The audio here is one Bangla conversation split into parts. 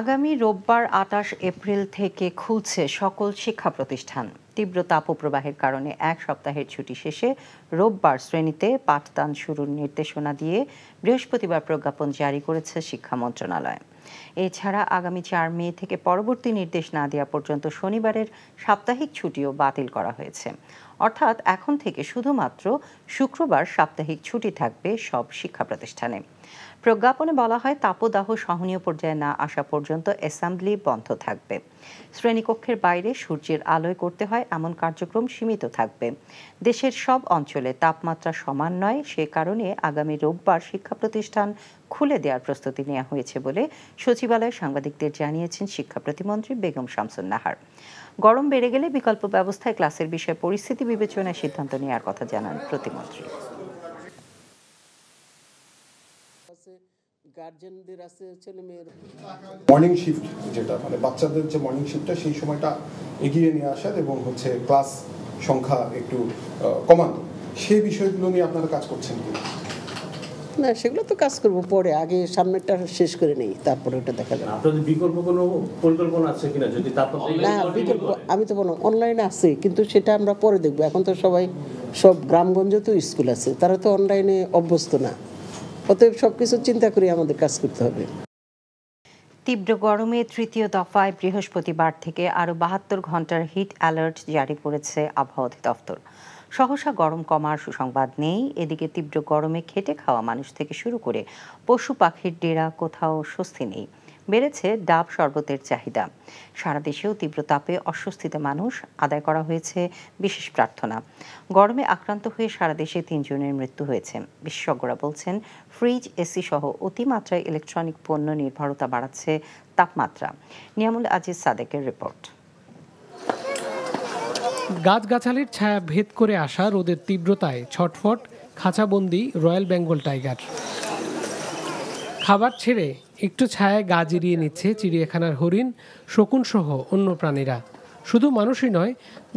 আগামী রোববার আটাশ এপ্রিল থেকে খুলছে সকল শিক্ষা প্রতিষ্ঠান তীব্র তাপপ্রবাহের কারণে এক সপ্তাহের ছুটি শেষে রোববার শ্রেণীতে পাঠদান শুরুর নির্দেশনা দিয়ে বৃহস্পতিবার প্রজ্ঞাপন জারি করেছে শিক্ষা মন্ত্রণালয় এছাড়া আগামী চার মে থেকে পরবর্তী নির্দেশ না দেওয়া পর্যন্ত শনিবারের সাপ্তাহিক ছুটিও বাতিল করা হয়েছে অর্থাৎ এখন থেকে শুধুমাত্র শুক্রবার সাপ্তাহিক ছুটি থাকবে সব শিক্ষা প্রতিষ্ঠানে প্রজ্ঞাপনে বলা হয় তাপদাহ সহনীয় পর্যায়ে না আসা পর্যন্ত অ্যাসেম্বলি বন্ধ থাকবে শ্রেণীকক্ষের বাইরে সূর্যের আলোয় করতে হয় এমন কার্যক্রম সীমিত থাকবে দেশের সব অঞ্চলে তাপমাত্রা সমান নয় সে কারণে আগামী রোববার শিক্ষা প্রতিষ্ঠান খুলে দেওয়ার প্রস্তুতি নেওয়া হয়েছে বলে সচিবালয়ে সাংবাদিকদের জানিয়েছেন শিক্ষা প্রতিমন্ত্রী বেগম শামসুন নাহার গরম বেড়ে গেলে বিকল্প ব্যবস্থায় ক্লাসের বিষয়ে পরিস্থিতি বিবেচনায় সিদ্ধান্ত নেওয়ার কথা জানান প্রতিমন্ত্রী গার্জেনদের আছে ছেলে মেয়ের মর্নিং শিফট যেটা মানে বাচ্চাদের যে মর্নিং শিফটটা সেই সময়টা এগিয়ে নিয়ে আসার এবং হচ্ছে ক্লাস সংখ্যা একটু কমান সেই বিষয়গুলো নিয়ে আপনারা কাজ করছেন কি না সেগুলো তো কাজ করব পরে আগে সামনেটা শেষ করে নেই তারপরে ওটা দেখা যাবে আপনাদের বিকল্প কোনো পরিকল্পনা আছে কিনা যদি তাপমাত্রা না বিকল্প আমি তো বললাম অনলাইনে আছে কিন্তু সেটা আমরা পরে দেখব এখন তো সবাই সব গ্রামগঞ্জে তো স্কুল আছে তারা তো অনলাইনে অভ্যস্ত না অতএব সবকিছু চিন্তা করে আমাদের কাজ করতে হবে তীব্র গরমে তৃতীয় দফায় বৃহস্পতিবার থেকে আরও বাহাত্তর ঘন্টার হিট অ্যালার্ট জারি করেছে আবহাওয়া অধিদপ্তর সহসা গরম কমার সুসংবাদ নেই এদিকে তীব্র গরমে খেটে খাওয়া মানুষ থেকে শুরু করে পশু পাখির ডেরা কোথাও স্বস্তি নেই বেড়েছে ডাব শরবতের চাহিদা সারা দেশেও তীব্র তাপে অস্বস্তিতে মানুষ আদায় করা হয়েছে বিশেষ প্রার্থনা গরমে আক্রান্ত হয়ে সারা দেশে তিনজনের মৃত্যু হয়েছে বিশেষজ্ঞরা বলছেন ফ্রিজ এসি সহ অতিমাত্রায় ইলেকট্রনিক পণ্য নির্ভরতা বাড়াচ্ছে তাপমাত্রা নিয়ামুল আজিজ সাদেকের রিপোর্ট গাছগাছালির ছায়া ভেদ করে আসা রোদের তীব্রতায় ছটফট খাঁচাবন্দি রয়্যাল বেঙ্গল টাইগার খাবার ছেড়ে একটু ছায়ায় গা জিরিয়ে নিচ্ছে চিড়িয়াখানার হরিণ শকুনসহ অন্য প্রাণীরা শুধু মানুষই নয়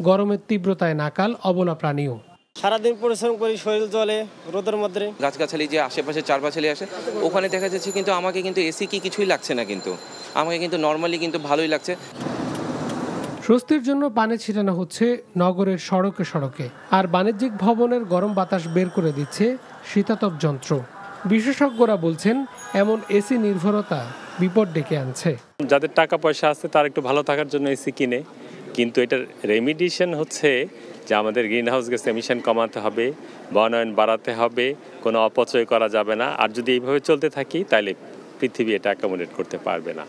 গরমের তীব্রতায় নাকাল অবলা প্রাণীও সারাদিন পরিশ্রম করি শরীর জলে রোদের মধ্যে গাছগাছালি যে আশেপাশে চারপাশালি আসে ওখানে দেখা যাচ্ছে কিন্তু আমাকে কিন্তু এসি কি কিছুই লাগছে না কিন্তু আমাকে কিন্তু নর্মালি কিন্তু ভালোই লাগছে স্বস্তির জন্য পানি ছিটানো হচ্ছে নগরের সড়কে সড়কে আর বাণিজ্যিক ভবনের গরম বাতাস বের করে দিচ্ছে শীতাতপ যন্ত্র বিশেষজ্ঞরা বলছেন এমন এসি নির্ভরতা বিপদ ডেকে আনছে যাদের টাকা পয়সা আছে তার একটু ভালো থাকার জন্য এসি কিনে কিন্তু এটার রেমিডিশন হচ্ছে যে আমাদের গ্রিন হাউস গ্যাস এমিশন কমাতে হবে বনায়ন বাড়াতে হবে কোনো অপচয় করা যাবে না আর যদি এইভাবে চলতে থাকি তাহলে পৃথিবী এটা অ্যাকোমোডেট করতে পারবে না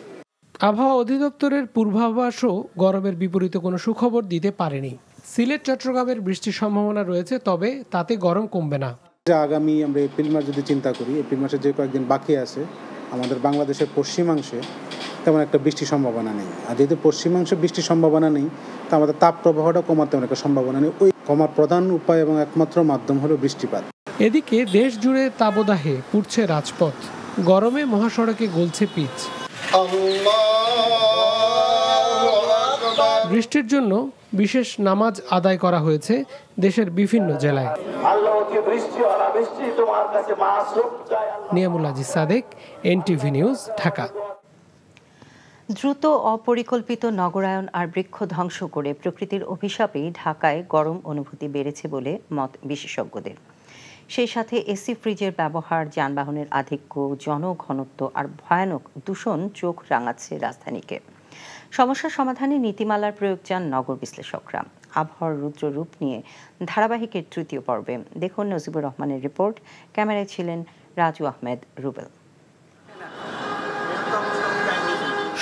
আবহাওয়া অধিদপ্তরের পূর্বাভাসও গরমের বিপরীতে কোনো সুখবর দিতে পারেনি সিলেট চট্টগ্রামের বৃষ্টির সম্ভাবনা রয়েছে তবে তাতে গরম কমবে না যা আগামী আমরা এপ্রিল মাস যদি চিন্তা করি এপ্রিল মাসে যে কয়েকদিন বাকি আছে আমাদের বাংলাদেশের পশ্চিমাংশে তেমন একটা বৃষ্টির সম্ভাবনা নেই আর যেহেতু পশ্চিমাংশে বৃষ্টির সম্ভাবনা নেই তা আমাদের তাপ প্রবাহটা কমার তেমন একটা সম্ভাবনা নেই ওই কমার প্রধান উপায় এবং একমাত্র মাধ্যম হলো বৃষ্টিপাত এদিকে দেশ জুড়ে তাবদাহে পুড়ছে রাজপথ গরমে মহাসড়কে গলছে পিচ আল্লাহ বৃষ্টির জন্য বিশেষ নামাজ আদায় করা হয়েছে দেশের বিভিন্ন জেলায় সাদেক ঢাকা দ্রুত অপরিকল্পিত নগরায়ন আর বৃক্ষ ধ্বংস করে প্রকৃতির অভিশাপে ঢাকায় গরম অনুভূতি বেড়েছে বলে মত বিশেষজ্ঞদের সেই সাথে এসি ফ্রিজের ব্যবহার যানবাহনের আধিক্য জনঘনত্ব আর ভয়ানক দূষণ চোখ রাঙাচ্ছে রাজধানীকে সমস্যা সমাধানে নীতিমালার প্রয়োগ চান নগর বিশ্লেষকরা আবহাওয়ার রুদ্র রূপ নিয়ে ধারাবাহিকের তৃতীয় পর্বে দেখুন নজিবুর রহমানের রিপোর্ট ক্যামেরায় ছিলেন রাজু আহমেদ রুবেল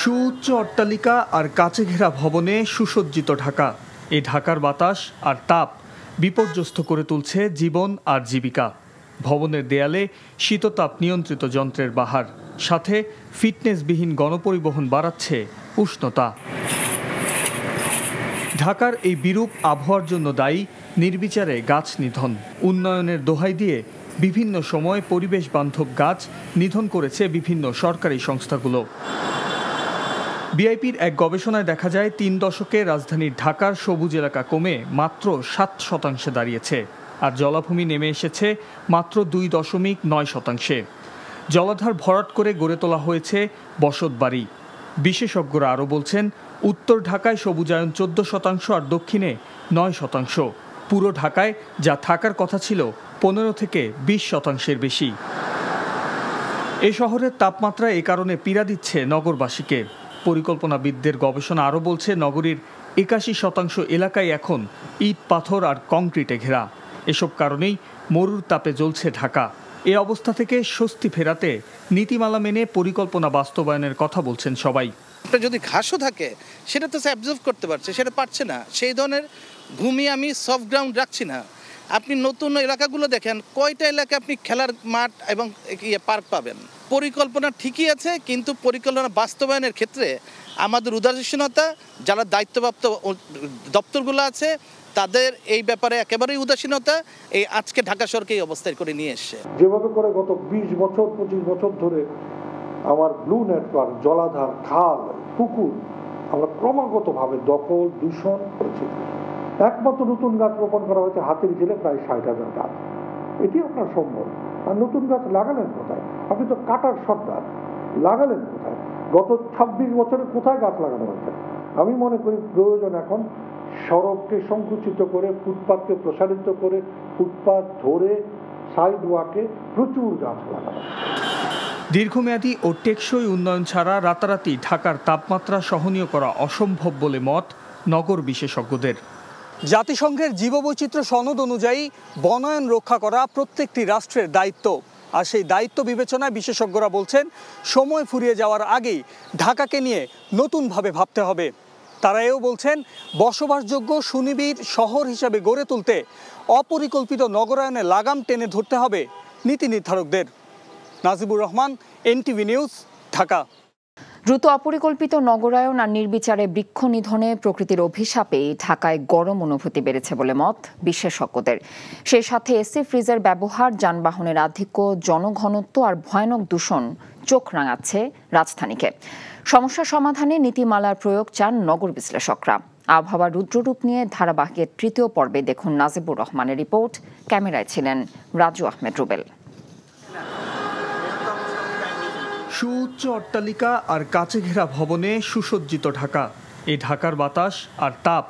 সুউচ্চ অট্টালিকা আর কাছে ঘেরা ভবনে সুসজ্জিত ঢাকা এই ঢাকার বাতাস আর তাপ বিপর্যস্ত করে তুলছে জীবন আর জীবিকা ভবনের দেয়ালে শীততাপ নিয়ন্ত্রিত যন্ত্রের বাহার সাথে ফিটনেসবিহীন গণপরিবহন বাড়াচ্ছে উষ্ণতা ঢাকার এই বিরূপ আবহাওয়ার জন্য দায়ী নির্বিচারে গাছ নিধন উন্নয়নের দোহাই দিয়ে বিভিন্ন সময় পরিবেশ বান্ধব গাছ নিধন করেছে বিভিন্ন সরকারি সংস্থাগুলো বিআইপির এক গবেষণায় দেখা যায় তিন দশকে রাজধানীর ঢাকার সবুজ এলাকা কমে মাত্র সাত শতাংশে দাঁড়িয়েছে আর জলাভূমি নেমে এসেছে মাত্র দুই দশমিক নয় শতাংশে জলাধার ভরাট করে গড়ে তোলা হয়েছে বসত বাড়ি বিশেষজ্ঞরা আরও বলছেন উত্তর ঢাকায় সবুজায়ন চোদ্দ শতাংশ আর দক্ষিণে নয় শতাংশ পুরো ঢাকায় যা থাকার কথা ছিল পনেরো থেকে ২০ শতাংশের বেশি এ শহরের তাপমাত্রা এ কারণে পীড়া দিচ্ছে নগরবাসীকে পরিকল্পনাবিদদের গবেষণা আরও বলছে নগরীর একাশি শতাংশ এলাকায় এখন ইট পাথর আর কংক্রিটে ঘেরা এসব কারণেই মরুর তাপে জ্বলছে ঢাকা এ অবস্থা থেকে স্বস্তি ফেরাতে নীতিমালা মেনে পরিকল্পনা বাস্তবায়নের কথা বলছেন সবাই যদি ঘাসও থাকে সেটা তো অ্যাবজর্ভ করতে পারছে সেটা পারছে না সেই ধরনের ভূমি আমি সফট গ্রাউন্ড রাখছি না আপনি নতুন এলাকাগুলো দেখেন কয়টা এলাকায় আপনি খেলার মাঠ এবং ইয়ে পার্ক পাবেন পরিকল্পনা ঠিকই আছে কিন্তু পরিকল্পনা বাস্তবায়নের ক্ষেত্রে আমাদের উদাসীনতা যারা দায়িত্বপ্রাপ্ত দপ্তরগুলো আছে তাদের এই ব্যাপারে একেবারেই উদাসীনতা এই আজকে ঢাকা সরকে অবস্থায় করে নিয়ে এসছে যেভাবে করে গত বিশ বছর পঁচিশ বছর ধরে আমার ব্লু নেটওয়ার্ক জলাধার খাল পুকুর আমরা ক্রমাগতভাবে দখল দূষণ করেছি একমাত্র নতুন গাছ রোপণ করা হয়েছে হাতের জেলে প্রায় ষাট হাজার গাছ এটি আপনার সম্ভব আর নতুন গাছ লাগালেন কোথায় আপনি তো কাটার সর্দার লাগালেন কোথায় গত ২৬ বছরে কোথায় গাছ লাগানো হয়েছে আমি মনে করি প্রয়োজন এখন সড়ককে সংকুচিত করে ফুটপাথকে প্রসারিত করে ফুটপাথ ধরে ওয়াকে প্রচুর গাছ লাগানো দীর্ঘমেয়াদী ও টেকসই উন্নয়ন ছাড়া রাতারাতি ঢাকার তাপমাত্রা সহনীয় করা অসম্ভব বলে মত নগর বিশেষজ্ঞদের জাতিসংঘের জীববৈচিত্র্য সনদ অনুযায়ী বনায়ন রক্ষা করা প্রত্যেকটি রাষ্ট্রের দায়িত্ব আর সেই দায়িত্ব বিবেচনায় বিশেষজ্ঞরা বলছেন সময় ফুরিয়ে যাওয়ার আগেই ঢাকাকে নিয়ে নতুনভাবে ভাবতে হবে তারা এও বলছেন বসবাসযোগ্য সুনিবিড় শহর হিসাবে গড়ে তুলতে অপরিকল্পিত নগরায়নে লাগাম টেনে ধরতে হবে নীতি নির্ধারকদের নাজিবুর রহমান এনটিভি নিউজ ঢাকা দ্রুত অপরিকল্পিত নগরায়ন আর নির্বিচারে বৃক্ষ নিধনে প্রকৃতির অভিশাপে ঢাকায় গরম অনুভূতি বেড়েছে বলে মত বিশেষজ্ঞদের সেই সাথে এসি ফ্রিজের ব্যবহার যানবাহনের আধিক্য জনঘনত্ব আর ভয়ানক দূষণ চোখ রাঙাচ্ছে রাজধানীকে সমস্যা সমাধানে নীতিমালার প্রয়োগ চান নগর বিশ্লেষকরা আবহাওয়া রুদ্ররূপ নিয়ে ধারাবাহিকের তৃতীয় পর্বে দেখুন নাজিবুর রহমানের রিপোর্ট ক্যামেরায় ছিলেন রাজু আহমেদ রুবেল সুউচ্চ অট্টালিকা আর কাছে ঘেরা ভবনে সুসজ্জিত ঢাকা এই ঢাকার বাতাস আর তাপ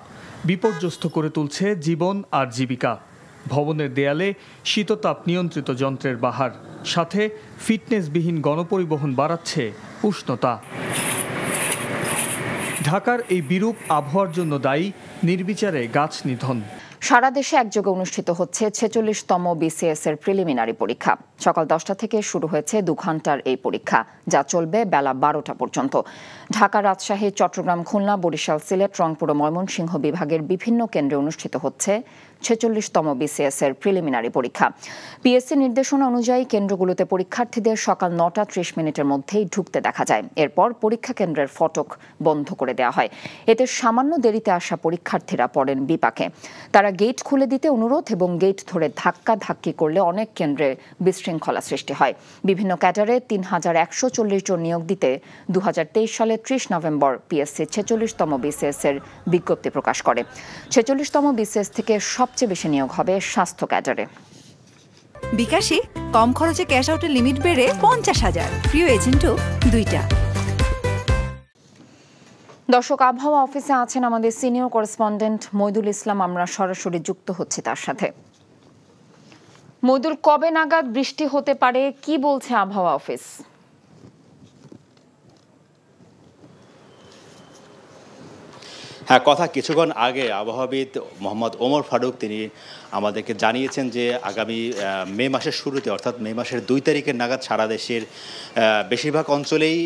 বিপর্যস্ত করে তুলছে জীবন আর জীবিকা ভবনের দেয়ালে শীততাপ নিয়ন্ত্রিত যন্ত্রের বাহার সাথে ফিটনেসবিহীন গণপরিবহন বাড়াচ্ছে উষ্ণতা ঢাকার এই বিরূপ আবহাওয়ার জন্য দায়ী নির্বিচারে গাছ নিধন সারা দেশে একযোগে অনুষ্ঠিত হচ্ছে ছেচল্লিশতম বিসিএস এর প্রিলিমিনারি পরীক্ষা সকাল দশটা থেকে শুরু হয়েছে দু ঘন্টার এই পরীক্ষা যা চলবে বেলা বারোটা পর্যন্ত ঢাকা রাজশাহী চট্টগ্রাম খুলনা বরিশাল সিলেট রংপুর ও ময়মনসিংহ বিভাগের বিভিন্ন কেন্দ্রে অনুষ্ঠিত হচ্ছে ছেচল্লিশতম বিসিএস এর প্রিলিমিনারি পরীক্ষা পিএসসি নির্দেশনা অনুযায়ী কেন্দ্রগুলোতে পরীক্ষার্থীদের সকাল নটা ত্রিশ মিনিটের মধ্যেই ঢুকতে দেখা যায় এরপর পরীক্ষা কেন্দ্রের ফটক বন্ধ করে দেওয়া হয় এতে সামান্য দেরিতে আসা পরীক্ষার্থীরা পড়েন বিপাকে তারা গেট খুলে দিতে অনুরোধ এবং গেট ধরে ধাক্কা ধাক্কি করলে অনেক কেন্দ্রে বিশৃঙ্খলা সৃষ্টি হয় বিভিন্ন ক্যাটারে তিন হাজার একশো চল্লিশ জন নিয়োগ দিতে দু সালে ত্রিশ নভেম্বর পিএসসি ছেচল্লিশতম বিসিএস এর বিজ্ঞপ্তি প্রকাশ করে ছেচল্লিশতম বিসিএস থেকে সব সবচেয়ে বেশি নিয়োগ হবে স্বাস্থ্য ক্যাডারে বিকাশে কম খরচে ক্যাশ আউটের লিমিট বেড়ে পঞ্চাশ হাজার প্রিয় এজেন্টও দুইটা দর্শক আবহাওয়া অফিসে আছেন আমাদের সিনিয়র করেসপন্ডেন্ট মইদুল ইসলাম আমরা সরাসরি যুক্ত হচ্ছি তার সাথে মইদুল কবে নাগাদ বৃষ্টি হতে পারে কি বলছে আবহাওয়া অফিস হ্যাঁ কথা কিছুক্ষণ আগে আবহাওয়াবিদ মোহাম্মদ ওমর ফারুক তিনি আমাদেরকে জানিয়েছেন যে আগামী মে মাসের শুরুতে অর্থাৎ মে মাসের দুই তারিখের নাগাদ সারা দেশের বেশিরভাগ অঞ্চলেই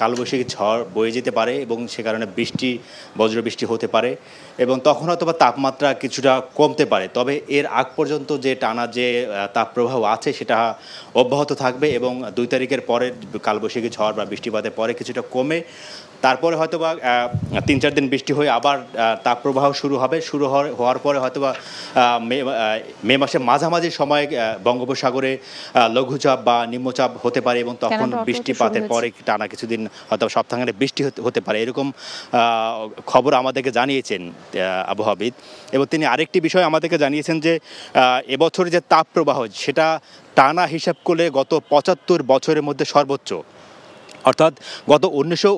কালবৈশাখী ঝড় বয়ে যেতে পারে এবং সে কারণে বৃষ্টি বজ্রবৃষ্টি হতে পারে এবং তখন হয়তো বা তাপমাত্রা কিছুটা কমতে পারে তবে এর আগ পর্যন্ত যে টানা যে তাপপ্রবাহ আছে সেটা অব্যাহত থাকবে এবং দুই তারিখের পরে কালবৈশাখী ঝড় বা বৃষ্টিপাতের পরে কিছুটা কমে তারপরে হয়তোবা তিন চার দিন বৃষ্টি হয়ে আবার তাপপ্রবাহ শুরু হবে শুরু হওয়ার পরে হয়তোবা মে মে মাসে মাঝামাঝি সময়ে বঙ্গোপসাগরে লঘুচাপ বা নিম্নচাপ হতে পারে এবং তখন বৃষ্টিপাতের পরে টানা কিছুদিন হয়তো সপ্তাহে বৃষ্টি হতে পারে এরকম খবর আমাদেরকে জানিয়েছেন আবহাওয়াবিদ এবং তিনি আরেকটি বিষয় আমাদেরকে জানিয়েছেন যে এবছর যে তাপ প্রবাহ সেটা টানা হিসাব করলে গত পঁচাত্তর বছরের মধ্যে সর্বোচ্চ অর্থাৎ গত উনিশশো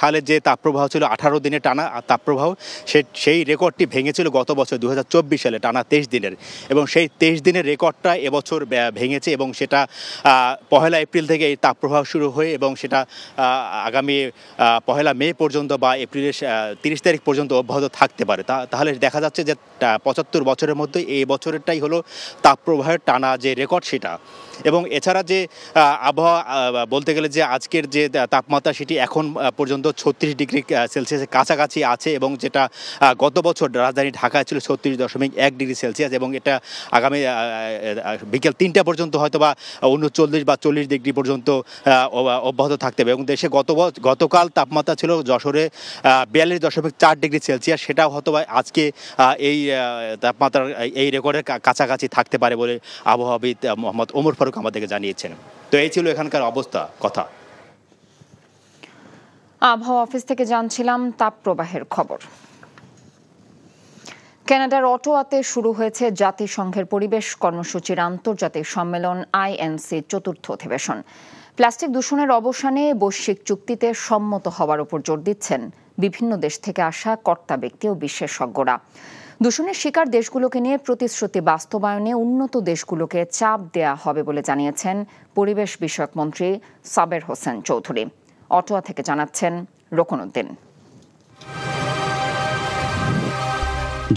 সালে যে তাপপ্রবাহ ছিল আঠারো দিনে টানা তাপপ্রবাহ সে সেই রেকর্ডটি ভেঙেছিল গত বছর দু সালে টানা তেইশ দিনের এবং সেই তেইশ দিনের রেকর্ডটা এবছর ভেঙেছে এবং সেটা পহেলা এপ্রিল থেকে এই তাপপ্রবাহ শুরু হয়ে এবং সেটা আগামী পহেলা মে পর্যন্ত বা এপ্রিলের তিরিশ তারিখ পর্যন্ত অব্যাহত থাকতে পারে তা তাহলে দেখা যাচ্ছে যে পঁচাত্তর বছরের মধ্যে এই বছরেরটাই হলো তাপপ্রবাহের টানা যে রেকর্ড সেটা এবং এছাড়া যে আবহাওয়া বলতে গেলে যে আজকে আজকের যে তাপমাত্রা সেটি এখন পর্যন্ত ছত্রিশ ডিগ্রি সেলসিয়াসের কাছাকাছি আছে এবং যেটা গত বছর রাজধানী ঢাকায় ছিল ছত্রিশ দশমিক এক ডিগ্রি সেলসিয়াস এবং এটা আগামী বিকেল তিনটা পর্যন্ত হয়তো বা উনচল্লিশ বা চল্লিশ ডিগ্রি পর্যন্ত অব্যাহত থাকতে হবে এবং দেশে গত গতকাল তাপমাত্রা ছিল যশোরে বিয়াল্লিশ দশমিক চার ডিগ্রি সেলসিয়াস সেটাও হয়তো বা আজকে এই তাপমাত্রার এই রেকর্ডের কাছাকাছি থাকতে পারে বলে আবহাওয়াবিদ মোহাম্মদ ওমর ফারুক আমাদেরকে জানিয়েছেন তো এই ছিল এখানকার অবস্থা কথা আবহাওয়া অফিস থেকে জানছিলাম তাপপ্রবাহের খবর ক্যানাডার অটোয়াতে শুরু হয়েছে জাতিসংঘের পরিবেশ কর্মসূচির আন্তর্জাতিক সম্মেলন আইএনসি চতুর্থ অধিবেশন প্লাস্টিক দূষণের অবসানে বৈশ্বিক চুক্তিতে সম্মত হওয়ার উপর জোর দিচ্ছেন বিভিন্ন দেশ থেকে আসা কর্তা ব্যক্তি ও বিশেষজ্ঞরা দূষণের শিকার দেশগুলোকে নিয়ে প্রতিশ্রুতি বাস্তবায়নে উন্নত দেশগুলোকে চাপ দেয়া হবে বলে জানিয়েছেন পরিবেশ বিষয়ক মন্ত্রী সাবের হোসেন চৌধুরী অটোয়া থেকে জানাচ্ছেন রোকনুদ্দিন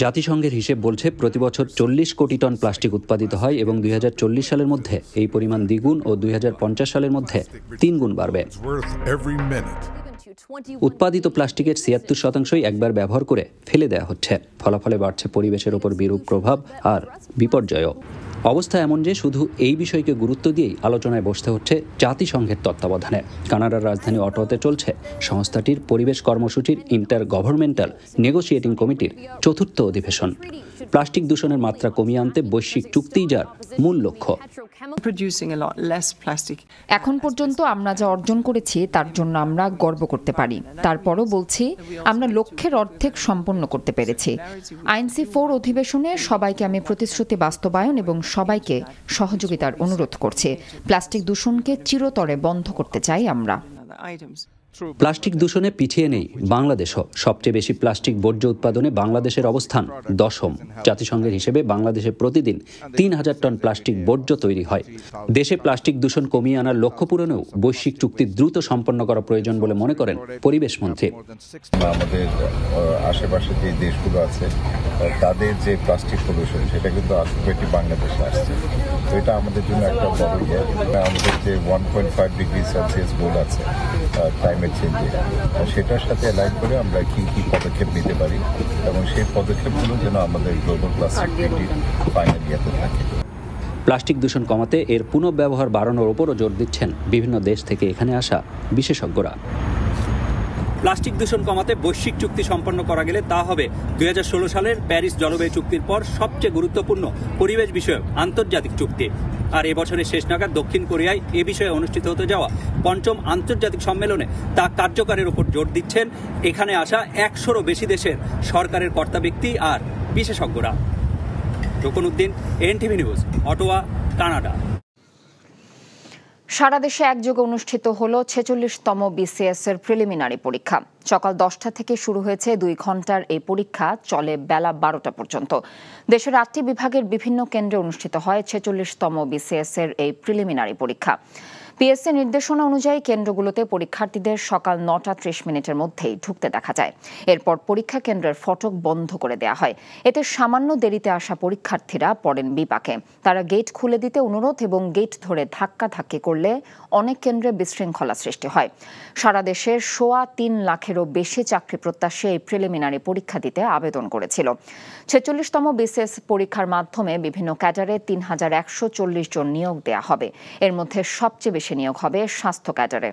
জাতিসংঘের হিসেব বলছে প্রতিবছর চল্লিশ কোটি টন প্লাস্টিক উৎপাদিত হয় এবং দুই সালের মধ্যে এই পরিমাণ দ্বিগুণ ও দুই সালের মধ্যে তিন গুণ বাড়বে উৎপাদিত প্লাস্টিকের ছিয়াত্তর শতাংশই একবার ব্যবহার করে ফেলে দেওয়া হচ্ছে ফলাফলে বাড়ছে পরিবেশের ওপর বিরূপ প্রভাব আর বিপর্যয়ও অবস্থা এমন যে শুধু এই বিষয়কে গুরুত্ব দিয়েই আলোচনায় বসতে হচ্ছে জাতিসংঘের তত্ত্বাবধানে কানাডার রাজধানী অটোতে চলছে সংস্থাটির পরিবেশ কর্মসূচির ইন্টার গভর্নমেন্টাল নেগোসিয়েটিং কমিটির চতুর্থ অধিবেশন প্লাস্টিক দূষণের মাত্রা কমিয়ে আনতে বৈশ্বিক চুক্তি যার মূল লক্ষ্য এখন পর্যন্ত আমরা যা অর্জন করেছি তার জন্য আমরা গর্ব করতে পারি তারপরও বলছি আমরা লক্ষ্যের অর্ধেক সম্পন্ন করতে পেরেছি আইনসি ফোর অধিবেশনে সবাইকে আমি প্রতিশ্রুতি বাস্তবায়ন এবং সবাইকে সহযোগিতার অনুরোধ করছে প্লাস্টিক দূষণকে চিরতরে বন্ধ করতে চাই আমরা প্লাস্টিক দূষণে পিছিয়ে নেই বাংলাদেশও সবচেয়ে বেশি প্লাস্টিক বর্জ্য উৎপাদনে বাংলাদেশের অবস্থান দশম জাতিসংঘের হিসেবে বাংলাদেশে প্রতিদিন তিন হাজার টন প্লাস্টিক বর্জ্য তৈরি হয় দেশে প্লাস্টিক দূষণ কমিয়ে আনার লক্ষ্য পূরণেও বৈশ্বিক চুক্তি দ্রুত সম্পন্ন করা প্রয়োজন বলে মনে করেন পরিবেশ মন্ত্রী আমাদের আশেপাশে যে দেশগুলো আছে তাদের যে প্লাস্টিক সেটা কিন্তু বাংলাদেশে আসছে এটা আমাদের জন্য একটা বড় ইয়ে আমাদের যে one point five degree Celsius goal আছে ক্লাইমেট চেঞ্জে সেটার সাথে অ্যালাইন করে আমরা কি কি পদক্ষেপ নিতে পারি এবং সেই পদক্ষেপগুলো যেন আমাদের গ্লোবাল প্লাস্টিক ফাইনাল ইয়াতে থাকে প্লাস্টিক দূষণ কমাতে এর পুনঃব্যবহার বাড়ানোর ওপরও জোর দিচ্ছেন বিভিন্ন দেশ থেকে এখানে আসা বিশেষজ্ঞরা প্লাস্টিক দূষণ কমাতে বৈশ্বিক চুক্তি সম্পন্ন করা গেলে তা হবে দুই সালের প্যারিস জলবায়ু চুক্তির পর সবচেয়ে গুরুত্বপূর্ণ পরিবেশ বিষয়ক আন্তর্জাতিক চুক্তি আর এবছরের শেষ নাগাদ দক্ষিণ কোরিয়ায় এ বিষয়ে অনুষ্ঠিত হতে যাওয়া পঞ্চম আন্তর্জাতিক সম্মেলনে তা কার্যকারের ওপর জোর দিচ্ছেন এখানে আসা একশোরও বেশি দেশের সরকারের কর্তা ব্যক্তি আর বিশেষজ্ঞরা Rokon Uddin NTV news Ottawa Canada সারা দেশে একযোগে অনুষ্ঠিত হল ছেচল্লিশতম বিসিএস এর প্রিলিমিনারি পরীক্ষা সকাল দশটা থেকে শুরু হয়েছে দুই ঘন্টার এই পরীক্ষা চলে বেলা বারোটা পর্যন্ত দেশের আটটি বিভাগের বিভিন্ন কেন্দ্রে অনুষ্ঠিত হয় ছেচল্লিশতম বিসিএস এর এই প্রিলিমিনারি পরীক্ষা পিএসসি নির্দেশনা অনুযায়ী কেন্দ্রগুলোতে পরীক্ষার্থীদের সকাল নটা ত্রিশ মিনিটের মধ্যেই ঢুকতে দেখা যায় এরপর পরীক্ষা কেন্দ্রের ফটক বন্ধ করে দেয়া হয় এতে সামান্য দেরিতে আসা পরীক্ষার্থীরা পড়েন বিপাকে তারা গেট খুলে দিতে অনুরোধ এবং গেট ধরে ধাক্কা ধাক্কি করলে অনেক কেন্দ্রে বিশৃঙ্খলা সৃষ্টি হয় সারা দেশের সোয়া তিন লাখেরও বেশি চাকরি প্রত্যাশী এই প্রিলিমিনারি পরীক্ষা দিতে আবেদন করেছিল ছেচল্লিশতম বিসিএস পরীক্ষার মাধ্যমে বিভিন্ন ক্যাডারে তিন হাজার একশো চল্লিশ জন নিয়োগ দেয়া হবে এর মধ্যে সবচেয়ে বেশি নিয়োগ হবে স্বাস্থ্য ক্যাডারে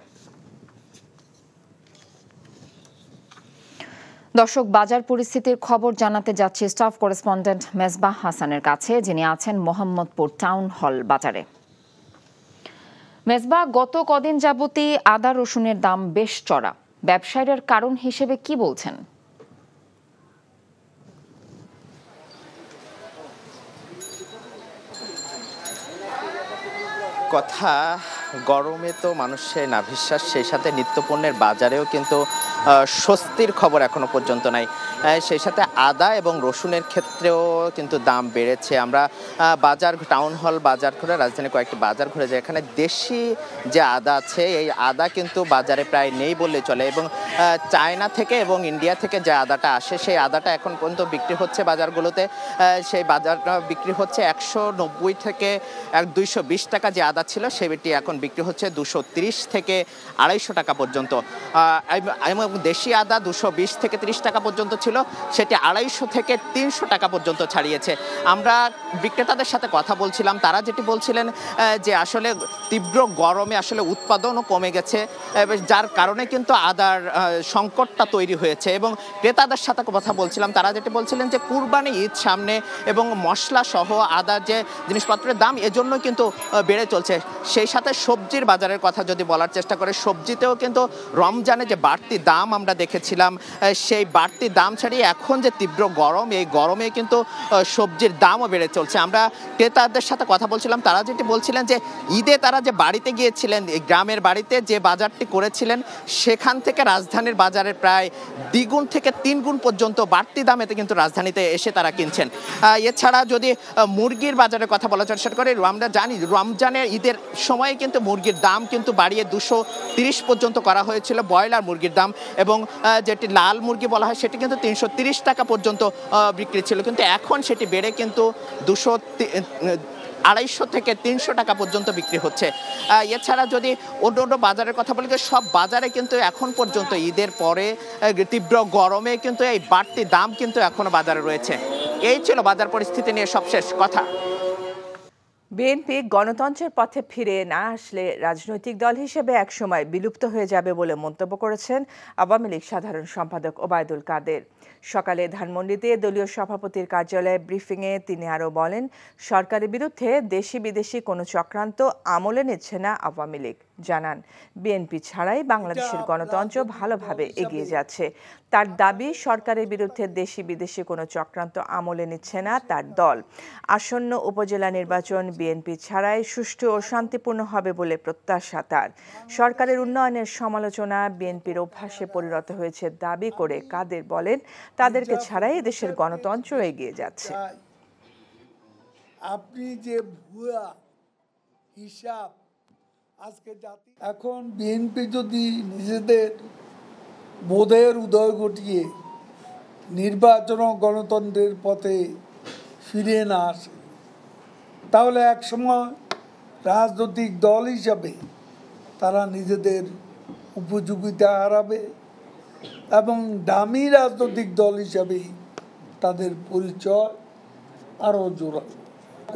দর্শক বাজার পরিস্থিতির খবর জানাতে যাচ্ছে স্টাফ করেসপন্ডেন্ট মেজবাহ হাসানের কাছে যিনি আছেন মোহাম্মদপুর টাউন হল বাজারে মেজবা গত কদিন যাবতী আদা রসুনের দাম বেশ চড়া ব্যবসায়ীর কারণ হিসেবে কি বলছেন কথা গরমে তো মানুষের নাভিশ্বাস সেই সাথে নিত্যপণ্যের বাজারেও কিন্তু স্বস্তির খবর এখনও পর্যন্ত নাই সেই সাথে আদা এবং রসুনের ক্ষেত্রেও কিন্তু দাম বেড়েছে আমরা বাজার টাউন হল বাজার ঘুরে রাজধানীর কয়েকটি বাজার ঘুরে যাই এখানে দেশি যে আদা আছে এই আদা কিন্তু বাজারে প্রায় নেই বললে চলে এবং চায়না থেকে এবং ইন্ডিয়া থেকে যে আদাটা আসে সেই আদাটা এখন পর্যন্ত বিক্রি হচ্ছে বাজারগুলোতে সেই বাজারটা বিক্রি হচ্ছে একশো নব্বই থেকে এক দুইশো বিশ টাকা যে আদা ছিল সেটি এখন বিক্রি হচ্ছে দুশো থেকে আড়াইশো টাকা পর্যন্ত দেশি আদা দুশো থেকে ৩০ টাকা পর্যন্ত ছিল সেটি আড়াইশো থেকে তিনশো টাকা পর্যন্ত ছাড়িয়েছে আমরা বিক্রেতাদের সাথে কথা বলছিলাম তারা যেটি বলছিলেন যে আসলে তীব্র গরমে আসলে উৎপাদনও কমে গেছে যার কারণে কিন্তু আদার সংকটটা তৈরি হয়েছে এবং ক্রেতাদের সাথে কথা বলছিলাম তারা যেটি বলছিলেন যে কুরবানি ঈদ সামনে এবং মশলা সহ আদার যে জিনিসপত্রের দাম এজন্য কিন্তু বেড়ে চলছে সেই সাথে সবজির বাজারের কথা যদি বলার চেষ্টা করে সবজিতেও কিন্তু রমজানে যে বাড়তি দাম আমরা দেখেছিলাম সেই বাড়তি দাম ছাড়িয়ে এখন যে তীব্র গরম এই গরমে কিন্তু সবজির দামও বেড়ে চলছে আমরা ক্রেতাদের সাথে কথা বলছিলাম তারা যেটি বলছিলেন যে ঈদে তারা যে বাড়িতে গিয়েছিলেন গ্রামের বাড়িতে যে বাজারটি করেছিলেন সেখান থেকে রাজধানীর বাজারের প্রায় দ্বিগুণ থেকে তিন গুণ পর্যন্ত বাড়তি দামেতে কিন্তু রাজধানীতে এসে তারা কিনছেন এছাড়া যদি মুরগির বাজারের কথা বলা চেষ্টা করে আমরা জানি রমজানের ঈদের সময়ে কিন্তু মুরগির দাম কিন্তু বাড়িয়ে দুশো তিরিশ পর্যন্ত করা হয়েছিল ব্রয়লার মুরগির দাম এবং যেটি লাল মুরগি বলা হয় সেটি কিন্তু তিনশো তিরিশ টাকা পর্যন্ত বিক্রি ছিল কিন্তু এখন সেটি বেড়ে কিন্তু দুশো আড়াইশো থেকে তিনশো টাকা পর্যন্ত বিক্রি হচ্ছে এছাড়া যদি অন্য অন্য বাজারের কথা বলি সব বাজারে কিন্তু এখন পর্যন্ত ঈদের পরে তীব্র গরমে কিন্তু এই বাড়তি দাম কিন্তু এখনও বাজারে রয়েছে এই ছিল বাজার পরিস্থিতি নিয়ে সবশেষ কথা বিএনপি গণতন্ত্রের পথে ফিরে না আসলে রাজনৈতিক দল হিসেবে একসময় বিলুপ্ত হয়ে যাবে বলে মন্তব্য করেছেন আওয়ামী লীগ সাধারণ সম্পাদক ওবায়দুল কাদের সকালে ধানমন্ডিতে দলীয় সভাপতির কার্যালয়ে ব্রিফিংয়ে তিনি আরও বলেন সরকারের বিরুদ্ধে দেশি বিদেশি কোনো চক্রান্ত আমলে নিচ্ছে না আওয়ামী লীগ জানান বিএনপি ছাড়াই বাংলাদেশের গণতন্ত্র ভালোভাবে এগিয়ে যাচ্ছে তার দাবি সরকারের বিরুদ্ধে দেশি বিদেশি কোনো চক্রান্ত আমলে নিচ্ছে না তার দল আসন্ন উপজেলা নির্বাচন বিএনপি ছাড়াই সুষ্ঠু ও শান্তিপূর্ণ হবে বলে প্রত্যাশা তার সরকারের উন্নয়নের সমালোচনা বিএনপির অভ্যাসে পরিণত হয়েছে দাবি করে কাদের বলেন তাদেরকে ছাড়াই দেশের গণতন্ত্র এগিয়ে যাচ্ছে আপনি যে ভুয়া হিসাব আজকে জাতি এখন বিএনপি যদি নিজেদের বোধের উদয় ঘটিয়ে নির্বাচন গণতন্ত্রের পথে ফিরিয়ে না আসে তাহলে একসময় রাজনৈতিক দল হিসাবে তারা নিজেদের উপযোগিতা হারাবে এবং দামি রাজনৈতিক দল হিসাবেই তাদের পরিচয় আরও জোর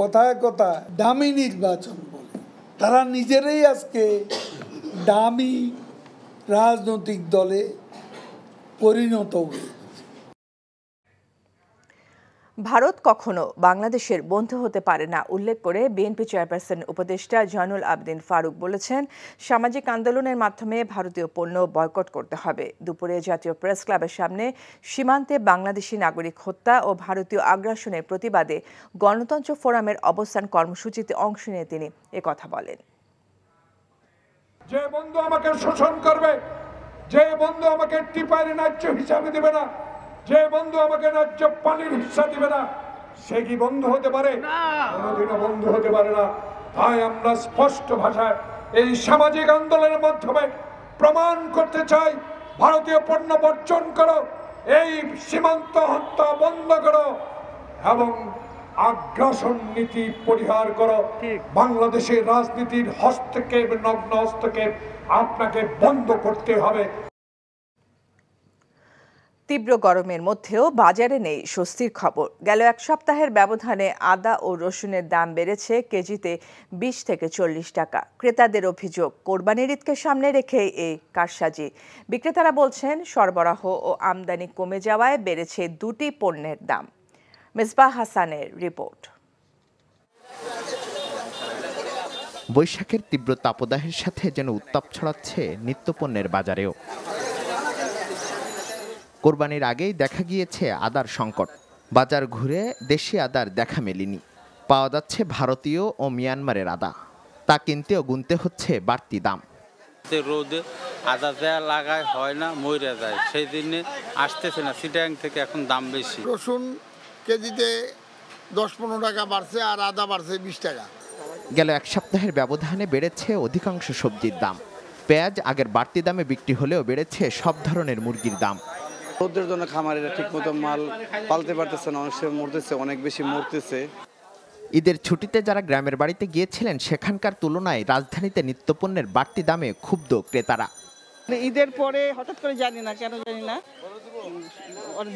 কথায় কথায় দামি নির্বাচন তারা নিজেরাই আজকে দামি রাজনৈতিক দলে পরিণত হয়েছে ভারত কখনো বাংলাদেশের বন্ধু হতে পারে না উল্লেখ করে বিএনপি চেয়ারপারসন উপদেষ্টা জয়নুল আবদিন ফারুক বলেছেন সামাজিক আন্দোলনের মাধ্যমে ভারতীয় পণ্য বয়কট করতে হবে দুপুরে জাতীয় প্রেস ক্লাবের সামনে সীমান্তে বাংলাদেশি নাগরিক হত্যা ও ভারতীয় আগ্রাসনের প্রতিবাদে গণতন্ত্র ফোরামের অবস্থান কর্মসূচিতে অংশ নিয়ে তিনি কথা বলেন যে বন্ধু আমাকে শোষণ করবে যে বন্ধু আমাকে টিপাইরে ন্যায্য হিসাবে দেবে না যে বন্ধু আমাকে ন্যায্য পানির হিসা দিবে না সে কি বন্ধু হতে পারে কোনোদিনও বন্ধু হতে পারে না তাই আমরা স্পষ্ট ভাষায় এই সামাজিক আন্দোলনের মাধ্যমে প্রমাণ করতে চাই ভারতীয় পণ্য বর্জন করো এই সীমান্ত হত্যা বন্ধ করো এবং আগ্রাসন নীতি পরিহার করো বাংলাদেশের রাজনীতির হস্তক্ষেপ নগ্ন হস্তক্ষেপ আপনাকে বন্ধ করতে হবে তীব্র গরমের মধ্যেও বাজারে নেই স্বস্তির খবর গেল এক সপ্তাহের ব্যবধানে আদা ও রসুনের দাম বেড়েছে কেজিতে ২০ থেকে চল্লিশ টাকা ক্রেতাদের অভিযোগ কোরবানির ঈদকে সামনে রেখে এই কারসাজি বিক্রেতারা বলছেন সরবরাহ ও আমদানি কমে যাওয়ায় বেড়েছে দুটি পণ্যের দাম মিসবাহ হাসানের রিপোর্ট বৈশাখের তীব্র তাপদাহের সাথে যেন উত্তাপ ছড়াচ্ছে নিত্যপণ্যের বাজারেও কোরবানির আগেই দেখা গিয়েছে আদার সংকট বাজার ঘুরে দেশি আদার দেখা মেলিনি পাওয়া যাচ্ছে ভারতীয় ও মিয়ানমারের আদা তা কিনতেও গুনতে হচ্ছে বাড়তি দাম রোদে আদা দেয়া লাগায় হয় না মরে যায় সেই দিনে আসতেছে না সিটাং থেকে এখন দাম বেশি রসুন কেজিতে দশ পনেরো টাকা বাড়ছে আর আদা বাড়ছে বিশ টাকা গেল এক সপ্তাহের ব্যবধানে বেড়েছে অধিকাংশ সবজির দাম পেঁয়াজ আগের বাড়তি দামে বিক্রি হলেও বেড়েছে সব ধরনের মুরগির দাম খদ্দের জন্য খামারিরা ঠিকমতো মাল পালতে পারতেছে না অনেক সময় মরতেছে অনেক বেশি মরতেছে ঈদের ছুটিতে যারা গ্রামের বাড়িতে গিয়েছিলেন সেখানকার তুলনায় রাজধানীতে নিত্যপণ্যের বাড়তি দামে ক্ষুব্ধ ক্রেতারা মানে ঈদের পরে হঠাৎ করে জানি না কেন জানি না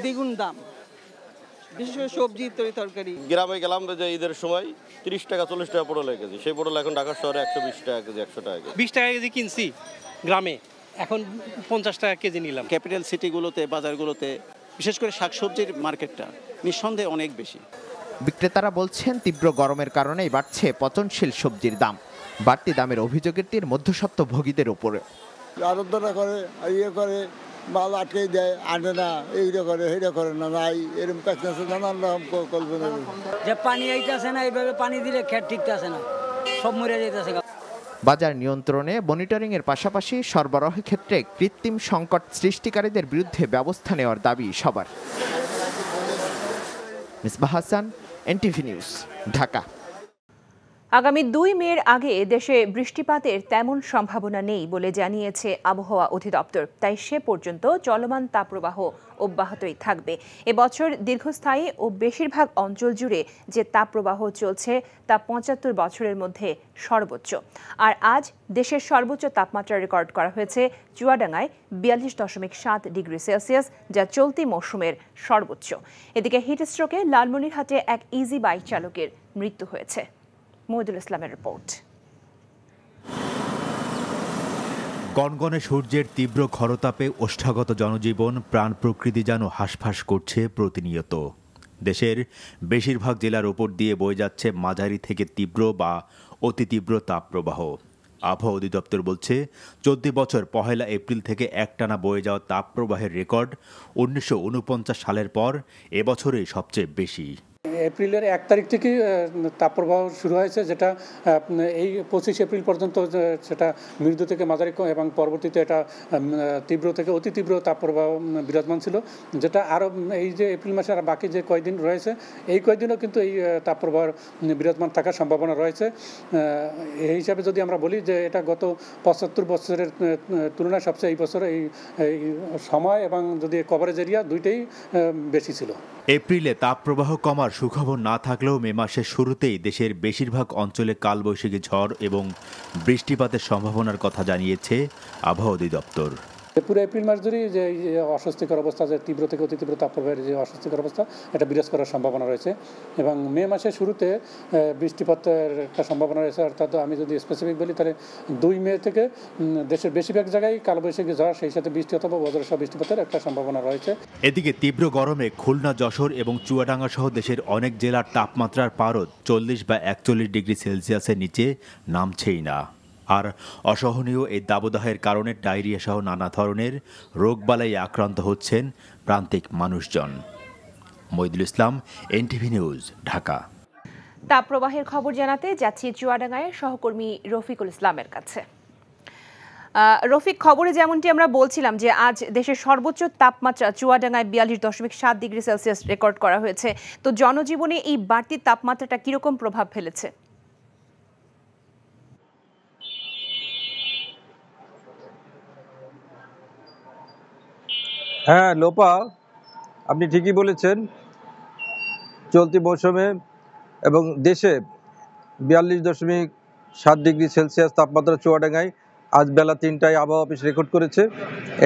দ্বিগুণ দাম বিশেষ সবজি তরকারি গ্রামে গেলাম যে ঈদের সময় তিরিশ টাকা চল্লিশ টাকা এখন শহরে একশো বিশ টাকা কেজি একশো টাকা বিশ টাকা কেজি কিনছি গ্রামে এখন পঞ্চাশ টাকা কেজি নিলাম ক্যাপিটাল সিটিগুলোতে বাজারগুলোতে বিশেষ করে শাকসবজির মার্কেটটা নিঃসন্দেহে অনেক বেশি বিক্রেতারা বলছেন তীব্র গরমের কারণেই বাড়ছে পচনশীল সবজির দাম বাড়তি দামের অভিযোগের তীর মধ্যস্বত্ব ভোগীদের উপরে আরাধনা করে ইয়ে করে মাল আটকে দেয় আনে না এইটা করে সেইটা করে না নাই এরকম প্যাকেজ নানান রকম কল্পনা যে পানি আইতেছে না এইভাবে পানি দিলে খেট ঠিক আছে না সব মরে যাইতেছে বাজার নিয়ন্ত্রণে মনিটরিংয়ের পাশাপাশি সরবরাহের ক্ষেত্রে কৃত্রিম সংকট সৃষ্টিকারীদের বিরুদ্ধে ব্যবস্থা নেওয়ার দাবি সবার মিসবাহ হাসান এনটিভি নিউজ ঢাকা আগামী দুই মেয়ের আগে দেশে বৃষ্টিপাতের তেমন সম্ভাবনা নেই বলে জানিয়েছে আবহাওয়া অধিদপ্তর তাই সে পর্যন্ত চলমান তাপপ্রবাহ অব্যাহতই থাকবে এবছর দীর্ঘস্থায়ী ও বেশিরভাগ অঞ্চল জুড়ে যে তাপপ্রবাহ চলছে তা পঁচাত্তর বছরের মধ্যে সর্বোচ্চ আর আজ দেশের সর্বোচ্চ তাপমাত্রা রেকর্ড করা হয়েছে চুয়াডাঙ্গায় বিয়াল্লিশ দশমিক সাত ডিগ্রি সেলসিয়াস যা চলতি মৌসুমের সর্বোচ্চ এদিকে হিটস্ট্রোকে লালমনিরহাটে এক ইজি বাইক চালকের মৃত্যু হয়েছে মহিদুল ইসলামের রিপোর্ট গনগনে সূর্যের তীব্র খরতাপে ওষ্ঠাগত জনজীবন প্রাণ প্রকৃতি যেন হাসফাস করছে প্রতিনিয়ত দেশের বেশিরভাগ জেলার ওপর দিয়ে বয়ে যাচ্ছে মাঝারি থেকে তীব্র বা অতি তীব্র তাপপ্রবাহ আবহাওয়া অধিদপ্তর বলছে চোদ্দি বছর পহেলা এপ্রিল থেকে একটানা বয়ে যাওয়া তাপপ্রবাহের রেকর্ড উনিশশো সালের পর এবছরেই সবচেয়ে বেশি এপ্রিলের এক তারিখ থেকে তাপপ্রবাহ শুরু হয়েছে যেটা এই পঁচিশ এপ্রিল পর্যন্ত সেটা মৃদু থেকে মাঝারি এবং পরবর্তীতে এটা তীব্র থেকে অতি তীব্র তাপপ্রবাহ বিরাজমান ছিল যেটা আরও এই যে এপ্রিল মাসে আর বাকি যে কয়দিন রয়েছে এই কয়দিনও কিন্তু এই তাপপ্রবাহ বিরাজমান থাকার সম্ভাবনা রয়েছে এই হিসাবে যদি আমরা বলি যে এটা গত পঁচাত্তর বছরের তুলনায় সবচেয়ে এই বছর এই সময় এবং যদি কভারেজ এরিয়া দুইটাই বেশি ছিল এপ্রিলে তাপপ্রবাহ কমার আর সুখবর না থাকলেও মে মাসের শুরুতেই দেশের বেশিরভাগ অঞ্চলে কালবৈশাখী ঝড় এবং বৃষ্টিপাতের সম্ভাবনার কথা জানিয়েছে আবহাওয়া অধিদপ্তর পুরো এপ্রিল মাস ধরেই যে অস্বস্তিকর অবস্থা যে তীব্র থেকে অতি তীব্র তাপপ্রবাহের যে অস্বস্তিকর অবস্থা এটা বিরাজ করার সম্ভাবনা রয়েছে এবং মে মাসের শুরুতে বৃষ্টিপাতের একটা সম্ভাবনা রয়েছে অর্থাৎ আমি যদি স্পেসিফিক বলি তাহলে দুই মে থেকে দেশের বেশিরভাগ জায়গায় কালবৈশাখী ঝড় সেই সাথে বৃষ্টি অথবা বজ্রসহ বৃষ্টিপাতের একটা সম্ভাবনা রয়েছে এদিকে তীব্র গরমে খুলনা যশোর এবং চুয়াডাঙ্গা সহ দেশের অনেক জেলার তাপমাত্রার পারদ চল্লিশ বা একচল্লিশ ডিগ্রি সেলসিয়াসের নিচে নামছেই না আর অসহনীয় এই দাবদাহের কারণে ডায়রিয়া সহ নানা ধরনের রোগবালাই আক্রান্ত হচ্ছেন প্রান্তিক মানুষজন মইদুল ইসলাম এনটিভি নিউজ ঢাকা তাপপ্রবাহের খবর জানাতে যাচ্ছি চুয়াডাঙ্গায় সহকর্মী রফিকুল ইসলামের কাছে রফিক খবরে যেমনটি আমরা বলছিলাম যে আজ দেশের সর্বোচ্চ তাপমাত্রা চুয়াডাঙ্গায় বিয়াল্লিশ দশমিক সাত ডিগ্রি সেলসিয়াস রেকর্ড করা হয়েছে তো জনজীবনে এই বাড়তি তাপমাত্রাটা কীরকম প্রভাব ফেলেছে হ্যাঁ লোপা আপনি ঠিকই বলেছেন চলতি মৌসুমে এবং দেশে বিয়াল্লিশ দশমিক সাত ডিগ্রি সেলসিয়াস তাপমাত্রা চুয়াডাঙ্গায় আজ বেলা তিনটায় আবহাওয়া অফিস রেকর্ড করেছে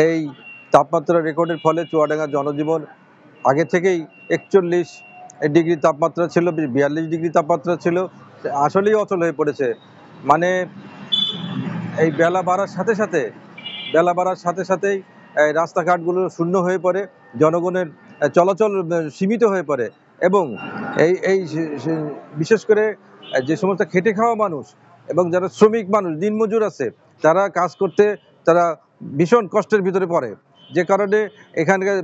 এই তাপমাত্রা রেকর্ডের ফলে চুয়াডাঙ্গা জনজীবন আগে থেকেই একচল্লিশ ডিগ্রি তাপমাত্রা ছিল বিয়াল্লিশ ডিগ্রি তাপমাত্রা ছিল আসলেই অচল হয়ে পড়েছে মানে এই বেলা বাড়ার সাথে সাথে বেলা বাড়ার সাথে সাথেই রাস্তাঘাটগুলো শূন্য হয়ে পড়ে জনগণের চলাচল সীমিত হয়ে পড়ে এবং এই এই বিশেষ করে যে সমস্ত খেটে খাওয়া মানুষ এবং যারা শ্রমিক মানুষ দিনমজুর আছে তারা কাজ করতে তারা ভীষণ কষ্টের ভিতরে পড়ে যে কারণে এখানকার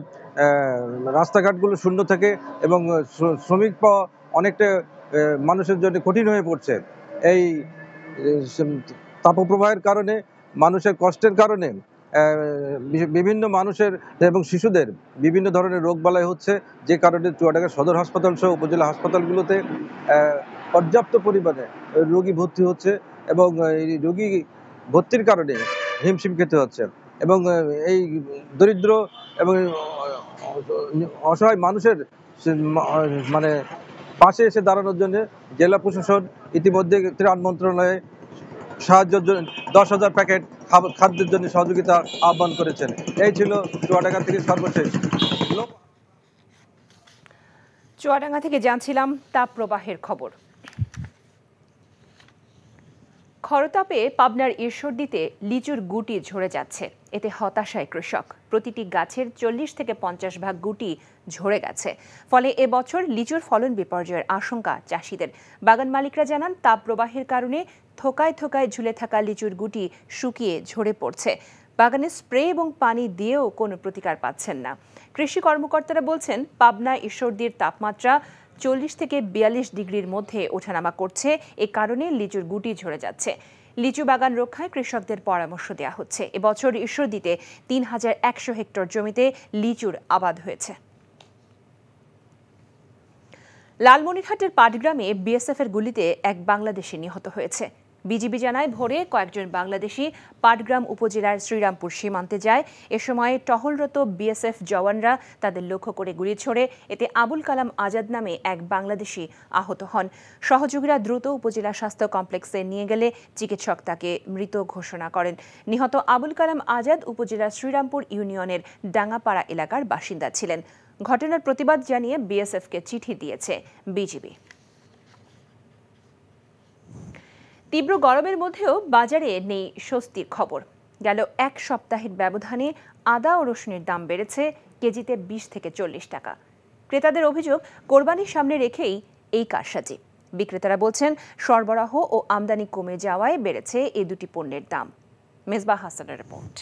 রাস্তাঘাটগুলো শূন্য থাকে এবং শ্রমিক পাওয়া অনেকটা মানুষের জন্য কঠিন হয়ে পড়ছে এই তাপপ্রবাহের কারণে মানুষের কষ্টের কারণে বিভিন্ন মানুষের এবং শিশুদের বিভিন্ন ধরনের রোগবালাই হচ্ছে যে কারণে চুয়াডাঙ্গা সদর হাসপাতাল সহ উপজেলা হাসপাতালগুলোতে পর্যাপ্ত পরিমাণে রোগী ভর্তি হচ্ছে এবং এই রোগী ভর্তির কারণে হিমশিম খেতে হচ্ছে এবং এই দরিদ্র এবং অসহায় মানুষের মানে পাশে এসে দাঁড়ানোর জন্য জেলা প্রশাসন ইতিমধ্যে ত্রাণ মন্ত্রণালয়ে সাহায্যের জন্য দশ হাজার প্যাকেট খাদ্যের জন্য সহযোগিতা আহ্বান করেছেন এই ছিল চুয়াডাঙ্গা থেকে সর্বশেষ চুয়াডাঙ্গা থেকে জানছিলাম তাপ প্রবাহের খবর খরতাপে পাবনার ঈশ্বরদীতে লিচুর গুটি ঝরে যাচ্ছে এতে হতাশায় কৃষক প্রতিটি গাছের চল্লিশ থেকে পঞ্চাশ ভাগ গুটি ঝরে গেছে ফলে এবছর লিচুর ফলন বিপর্যয়ের আশঙ্কা চাষিদের বাগান মালিকরা জানান তাপ প্রবাহের কারণে থোকায় থোকায় ঝুলে থাকা লিচুর গুটি শুকিয়ে ঝরে পড়ছে বাগানে স্প্রে এবং পানি দিয়েও কোনো প্রতিকার পাচ্ছেন না কৃষি কর্মকর্তারা বলছেন পাবনা ঈশ্বরদীর তাপমাত্রা চল্লিশ থেকে বিয়াল্লিশ ডিগ্রির মধ্যে ওঠানামা করছে এ কারণে লিচুর গুটি ঝরে যাচ্ছে লিচু বাগান রক্ষায় কৃষকদের পরামর্শ দেওয়া হচ্ছে এবছর ঈশ্বর দিতে তিন হাজার একশো হেক্টর জমিতে লিচুর আবাদ হয়েছে লালমনিরহাটের পাটগ্রামে বিএসএফের গুলিতে এক বাংলাদেশি নিহত হয়েছে বিজিবি জানায় ভোরে কয়েকজন বাংলাদেশি পাটগ্রাম উপজেলার শ্রীরামপুর সীমান্তে যায় এ সময় টহলরত বিএসএফ জওয়ানরা তাদের লক্ষ্য করে গুলি ছোড়ে এতে আবুল কালাম আজাদ নামে এক বাংলাদেশি আহত হন সহযোগীরা দ্রুত উপজেলা স্বাস্থ্য কমপ্লেক্সে নিয়ে গেলে চিকিৎসক তাকে মৃত ঘোষণা করেন নিহত আবুল কালাম আজাদ উপজেলার শ্রীরামপুর ইউনিয়নের ডাঙ্গাপাড়া এলাকার বাসিন্দা ছিলেন ঘটনার প্রতিবাদ জানিয়ে বিএসএফকে চিঠি দিয়েছে বিজিবি তীব্র গরমের মধ্যেও বাজারে নেই স্বস্তির খবর গেল এক সপ্তাহের ব্যবধানে আদা ও রসুনের দাম বেড়েছে কেজিতে বিশ থেকে চল্লিশ টাকা ক্রেতাদের অভিযোগ কোরবানির সামনে রেখেই এই কারসাজি বিক্রেতারা বলছেন সরবরাহ ও আমদানি কমে যাওয়ায় বেড়েছে এ দুটি পণ্যের দাম মেজবা হাসানের রিপোর্ট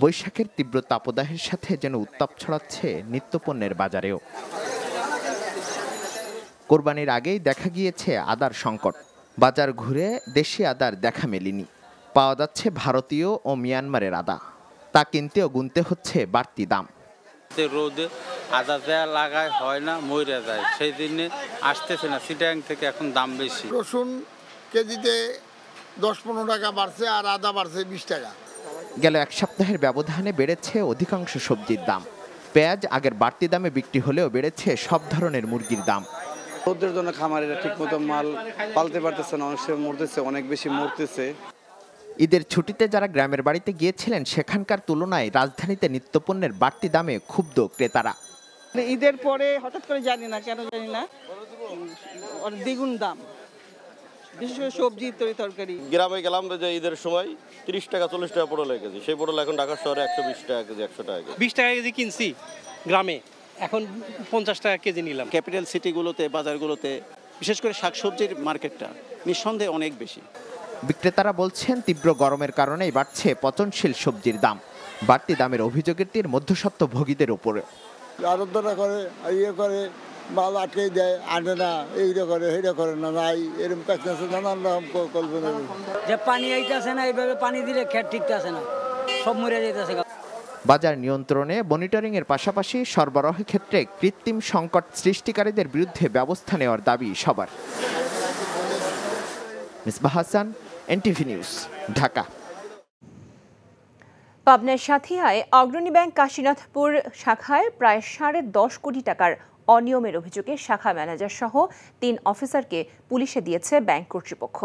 বৈশাখের তীব্র তাপদাহের সাথে যেন উত্তাপ ছড়াচ্ছে নিত্যপণ্যের বাজারেও কোরবানির আগেই দেখা গিয়েছে আদার সংকট বাজার ঘুরে দেশি আদার দেখা মেলিনি পাওয়া যাচ্ছে ভারতীয় ও মিয়ানমারের আদা তা কিনতেও গুনতে হচ্ছে বাড়তি দাম রোদে আদা দেয়া লাগায় হয় না মরে যায় সেই দিনে আসতেছে না সিটাং থেকে এখন দাম বেশি রসুন কেজিতে দশ পনেরো টাকা বাড়ছে আর আদা বাড়ছে বিশ টাকা গেল এক সপ্তাহের ব্যবধানে বেড়েছে অধিকাংশ সবজির দাম পেঁয়াজ আগের বাড়তি দামে বিক্রি হলেও বেড়েছে সব ধরনের মুরগির দাম রোদ্রের জন্য খামারিরা ঠিকমতো মাল পালতে পারতেছে না অনেক সময় মরতেছে অনেক বেশি মরতেছে ঈদের ছুটিতে যারা গ্রামের বাড়িতে গিয়েছিলেন সেখানকার তুলনায় রাজধানীতে নিত্যপণ্যের বাড়তি দামে ক্ষুব্ধ ক্রেতারা মানে ঈদের পরে হঠাৎ করে জানি না কেন জানি না দ্বিগুণ দাম বিশেষ সবজি তরকারি গ্রামে গেলাম যে ঈদের সময় তিরিশ টাকা চল্লিশ টাকা সেই এখন শহরে একশো বিশ টাকা কেজি একশো টাকা কেজি বিশ টাকা কেজি কিনছি গ্রামে এখন পঞ্চাশ টাকা কেজি নিলাম ক্যাপিটাল সিটিগুলোতে বাজারগুলোতে বিশেষ করে শাকসবজির মার্কেটটা নিঃসন্দেহে অনেক বেশি বিক্রেতারা বলছেন তীব্র গরমের কারণেই বাড়ছে পচনশীল সবজির দাম বাড়তি দামের অভিযোগের তীর মধ্যস্বত্ব ভোগীদের উপরে আরাধনা করে ইয়ে করে মাল আটকে দেয় আনে না এইটা করে সেইটা করে না নাই এরকম প্যাকেজ নানান রকম কল্পনা যে পানি আইতেছে না এইভাবে পানি দিলে খেট ঠিকতে আসে না সব মরে যাইতেছে বাজার নিয়ন্ত্রণে মনিটরিংয়ের পাশাপাশি সরবরাহের ক্ষেত্রে কৃত্রিম সংকট সৃষ্টিকারীদের বিরুদ্ধে ব্যবস্থা নেওয়ার দাবি সবার মিসবাহ হাসান এনটিভি নিউজ ঢাকা পাবনার সাথিয়ায় অগ্রণী ব্যাংক কাশীনাথপুর শাখায় প্রায় সাড়ে দশ কোটি টাকার অনিয়মের অভিযোগে শাখা ম্যানেজার সহ তিন অফিসারকে পুলিশে দিয়েছে ব্যাংক কর্তৃপক্ষ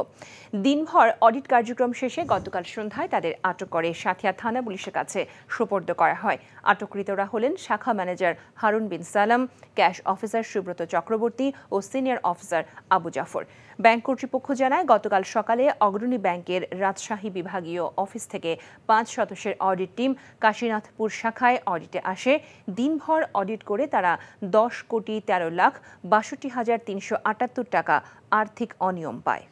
দিনভর অডিট কার্যক্রম শেষে গতকাল সন্ধ্যায় তাদের আটক করে সাথিয়া থানা পুলিশের কাছে সোপর্দ করা হয় আটককৃতরা হলেন শাখা manager Harun bin Salam cash officer Subrata Chakraborty ও senior officer Abu Jafar bank কর্তৃপক্ষ জানায় গতকাল সকালে অগ্রণী ব্যাংকের রাজশাহী বিভাগীয় অফিস থেকে পাঁচ সদস্যের অডিট টিম কাশীনাথপুর শাখায় অডিটে আসে দিনভর অডিট করে তারা দশ কোটি তেরো লাখ বাষট্টি হাজার তিনশো আটাত্তর টাকা আর্থিক অনিয়ম পায়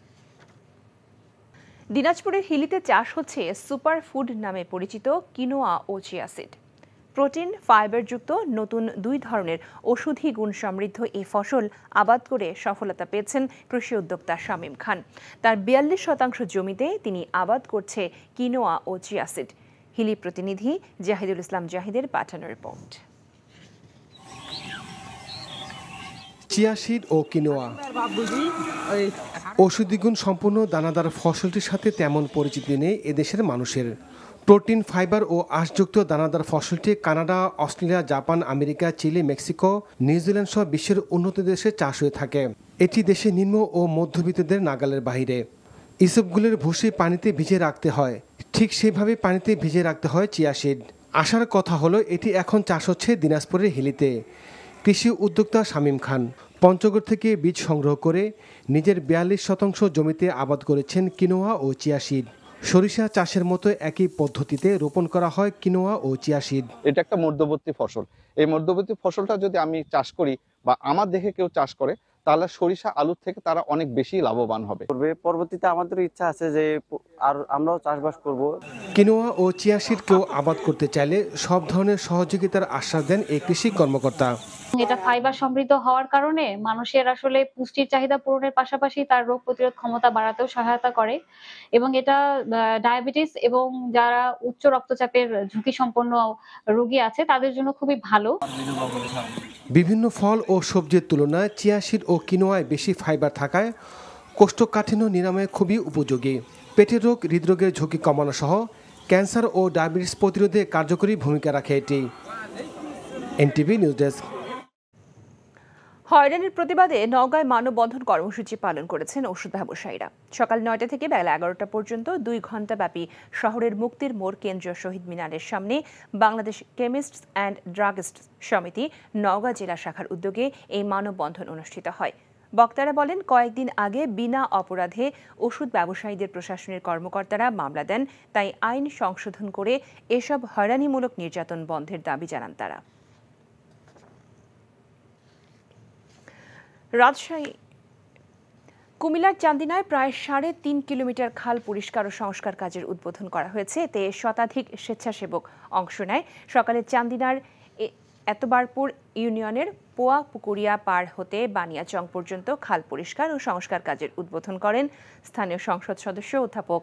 দিনাজপুরের হিলিতে চাষ হচ্ছে সুপার ফুড নামে পরিচিত কিনোয়া ও চিয়াসিড প্রোটিন ফাইবারযুক্ত নতুন দুই ধরনের ওষুধি গুণ সমৃদ্ধ এই ফসল আবাদ করে সফলতা পেয়েছেন কৃষি উদ্যোক্তা শামীম খান তার বিয়াল্লিশ শতাংশ জমিতে তিনি আবাদ করছে কিনোয়া ও চিয়াসিড হিলি প্রতিনিধি জাহিদুল ইসলাম জাহিদের পাঠানো রিপোর্ট চিয়াশিড ও কিনোয়া ওষুধিগুণ সম্পূর্ণ দানাদার ফসলটির সাথে তেমন পরিচিতি নেই এদেশের মানুষের প্রোটিন ফাইবার ও আশযুক্ত দানাদার ফসলটি Canada Australia Japan America Chile Mexico New Zealand সহ বিশ্বের উন্নত দেশে চাষ হয়ে থাকে এটি দেশে নিম্ন ও মধ্যবিত্তদের নাগালের বাহিরে ইসবগুলের ভুসি পানিতে ভিজে রাখতে হয় ঠিক সেভাবে পানিতে ভিজে রাখতে হয় চিয়াশিড আসার কথা হলো এটি এখন চাষ হচ্ছে দিনাজপুরের হিলিতে কৃষি উদ্যোক্তা শামীম খান পঞ্চগড় থেকে বীজ সংগ্রহ করে নিজের বিয়াল্লিশ শতাংশ জমিতে আবাদ করেছেন কিনোয়া ও চিয়াশিড সরিষা চাষের মতো একই পদ্ধতিতে রোপণ করা হয় কিনোয়া ও চিয়া শীত এটা একটা মধ্যবর্তী ফসল এই মধ্যবর্তী ফসলটা যদি আমি চাষ করি বা আমার দেখে কেউ চাষ করে তাহলে সরিষা আলুর থেকে তারা অনেক বেশি লাভবান হবে পরবর্তীতে আমাদের ইচ্ছা আছে যে আর আমরাও চাষবাস করব কিনোয়া ও চিয়াশির কেউ আবাদ করতে চাইলে সব ধরনের সহযোগিতার আশ্বাস দেন এই কৃষি কর্মকর্তা এটা ফাইবার সমৃদ্ধ হওয়ার কারণে মানুষের আসলে পুষ্টির চাহিদা পূরণের পাশাপাশি তার রোগ প্রতিরোধ ক্ষমতা বাড়াতেও সহায়তা করে এবং এটা ডায়াবেটিস এবং যারা উচ্চ রক্তচাপের ঝুঁকি সম্পন্ন রোগী আছে তাদের জন্য খুবই ভালো বিভিন্ন ফল ও সবজির তুলনায় চিয়াশির ও কিনোয়ায় বেশি ফাইবার থাকায় কোষ্ঠকাঠিন্য নিরাময়ে খুবই উপযোগী পেটের রোগ হৃদরোগের ঝুঁকি কমানো সহ ক্যান্সার ও ডায়াবেটিস প্রতিরোধে কার্যকরী ভূমিকা রাখে এটি এনটিভি নিউজ ডেস্ক হয়রানির প্রতিবাদে নওগাঁয় মানববন্ধন কর্মসূচি পালন করেছেন ওষুধ ব্যবসায়ীরা সকাল নয়টা থেকে বেলা এগারোটা পর্যন্ত দুই ঘণ্টাব্যাপী শহরের মুক্তির মোড় কেন্দ্রীয় শহীদ মিনারের সামনে বাংলাদেশ কেমিস্ট অ্যান্ড ড্রাগিস্ট সমিতি নওগাঁ জেলা শাখার উদ্যোগে এই মানববন্ধন অনুষ্ঠিত হয় বক্তারা বলেন কয়েকদিন আগে বিনা অপরাধে ওষুধ ব্যবসায়ীদের প্রশাসনের কর্মকর্তারা মামলা দেন তাই আইন সংশোধন করে এসব হয়রানিমূলক নির্যাতন বন্ধের দাবি জানান তারা রাজশাহী কুমিল্লার চান্দিনায় প্রায় সাড়ে তিন কিলোমিটার খাল পরিষ্কার ও সংস্কার কাজের উদ্বোধন করা হয়েছে এতে শতাধিক স্বেচ্ছাসেবক অংশ নেয় সকালে চান্দিনার এতবারপুর ইউনিয়নের পোয়া পুকুরিয়া পার হতে বানিয়াচং পর্যন্ত খাল পরিষ্কার ও সংস্কার কাজের উদ্বোধন করেন স্থানীয় সংসদ সদস্য অধ্যাপক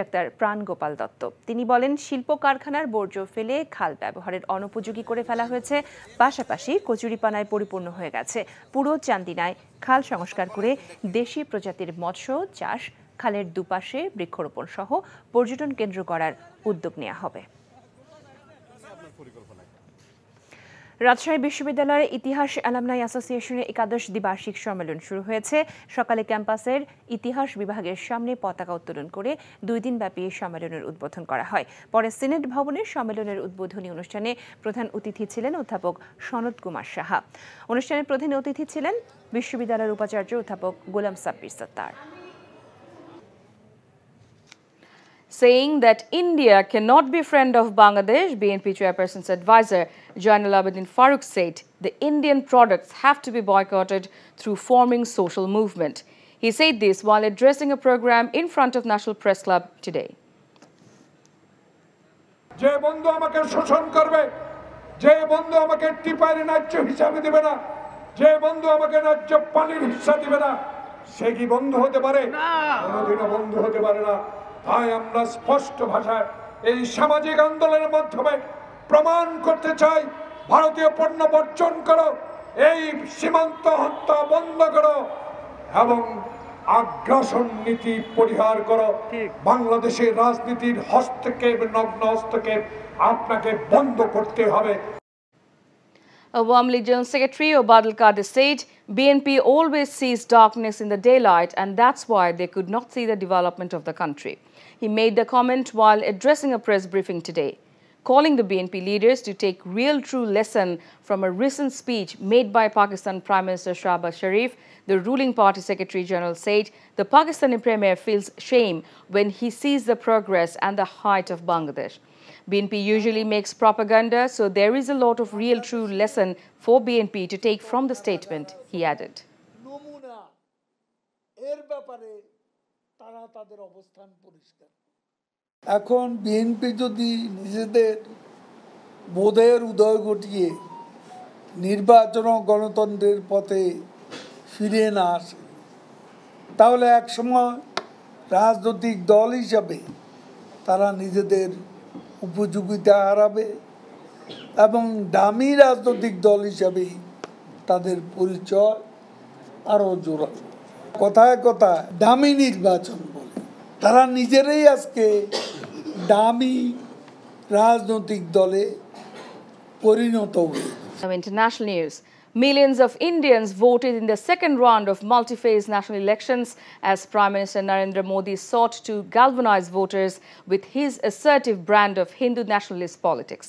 ডাক্তার প্রাণগোপাল দত্ত তিনি বলেন শিল্প কারখানার বর্জ্য ফেলে খাল ব্যবহারের অনুপযোগী করে ফেলা হয়েছে পাশাপাশি কচুরিপানায় পরিপূর্ণ হয়ে গেছে পুরো চান্দিনায় খাল সংস্কার করে দেশি প্রজাতির মৎস্য চাষ খালের দুপাশে বৃক্ষরোপণ সহ পর্যটন কেন্দ্র করার উদ্যোগ নেওয়া হবে রাজশাহী বিশ্ববিদ্যালয়ের ইতিহাস অ্যালামনাই অ্যাসোসিয়েশনের একাদশ দ্বিবার্ষিক সম্মেলন শুরু হয়েছে সকালে ক্যাম্পাসের ইতিহাস বিভাগের সামনে পতাকা উত্তোলন করে দুই দিনব্যাপী সম্মেলনের উদ্বোধন করা হয় পরে সিনেট ভবনে সম্মেলনের উদ্বোধনী অনুষ্ঠানে প্রধান অতিথি ছিলেন অধ্যাপক সনদ কুমার সাহা অনুষ্ঠানের প্রধান অতিথি ছিলেন বিশ্ববিদ্যালয়ের উপাচার্য অধ্যাপক গোলাম সাব্বির সত্তার saying that India cannot be friend of Bangladesh, BNP chairperson's advisor Jainul Abedin Farooq said the Indian products have to be boycotted through forming social movement. He said this while addressing a program in front of National Press Club today. যে বন্ধু আমাকে শোষণ করবে যে বন্ধু আমাকে টিপারে ন্যায্য হিসাবে দেবে না যে বন্ধু আমাকে ন্যায্য পানির হিসা দিবে না সে কি বন্ধু হতে পারে কোনোদিনও বন্ধু হতে পারে না তাই আমরা স্পষ্ট ভাষায় এই সামাজিক আন্দোলনের মাধ্যমে প্রমাণ করতে চাই ভারতীয় পণ্য বর্জন করো এই সীমান্ত হত্যা বন্ধ করো এবং আগ্রাসন নীতি পরিহার করো বাংলাদেশের রাজনীতির হস্তক্ষেপ নগ্ন হস্তক্ষেপ আপনাকে বন্ধ করতে হবে Awamli League General Secretary Obadal Kadir said BNP always sees darkness in the daylight and that's why they could not see the development of the country. He made the comment while addressing a press briefing today, calling the BNP leaders to take real true lesson from a recent speech made by Pakistan Prime Minister Shahbaz Sharif. The ruling party secretary general said the Pakistani premier feels shame when he sees the progress and the height of Bangladesh. BNP usually makes propaganda, so there is a lot of real true lesson for BNP to take from the statement, he added. তারা তাদের অবস্থান পরিষ্কার এখন বিএনপি যদি নিজেদের বোধের উদয় ঘটিয়ে নির্বাচন গণতন্ত্রের পথে ফিরে না আসে তাহলে একসময় রাজনৈতিক দল হিসাবে তারা নিজেদের উপযোগিতা হারাবে এবং দামি রাজনৈতিক দল হিসাবেই তাদের পরিচয় আরও জোর কথায় কথা দামি নির্বাচন তারা নিজেরাই আজকে দামি রাজনৈতিক দলে পরিণত international news. Millions of Indians voted in the second round of multi-phase national elections as Prime Minister Narendra Modi sought to galvanize voters with his assertive brand of Hindu nationalist politics.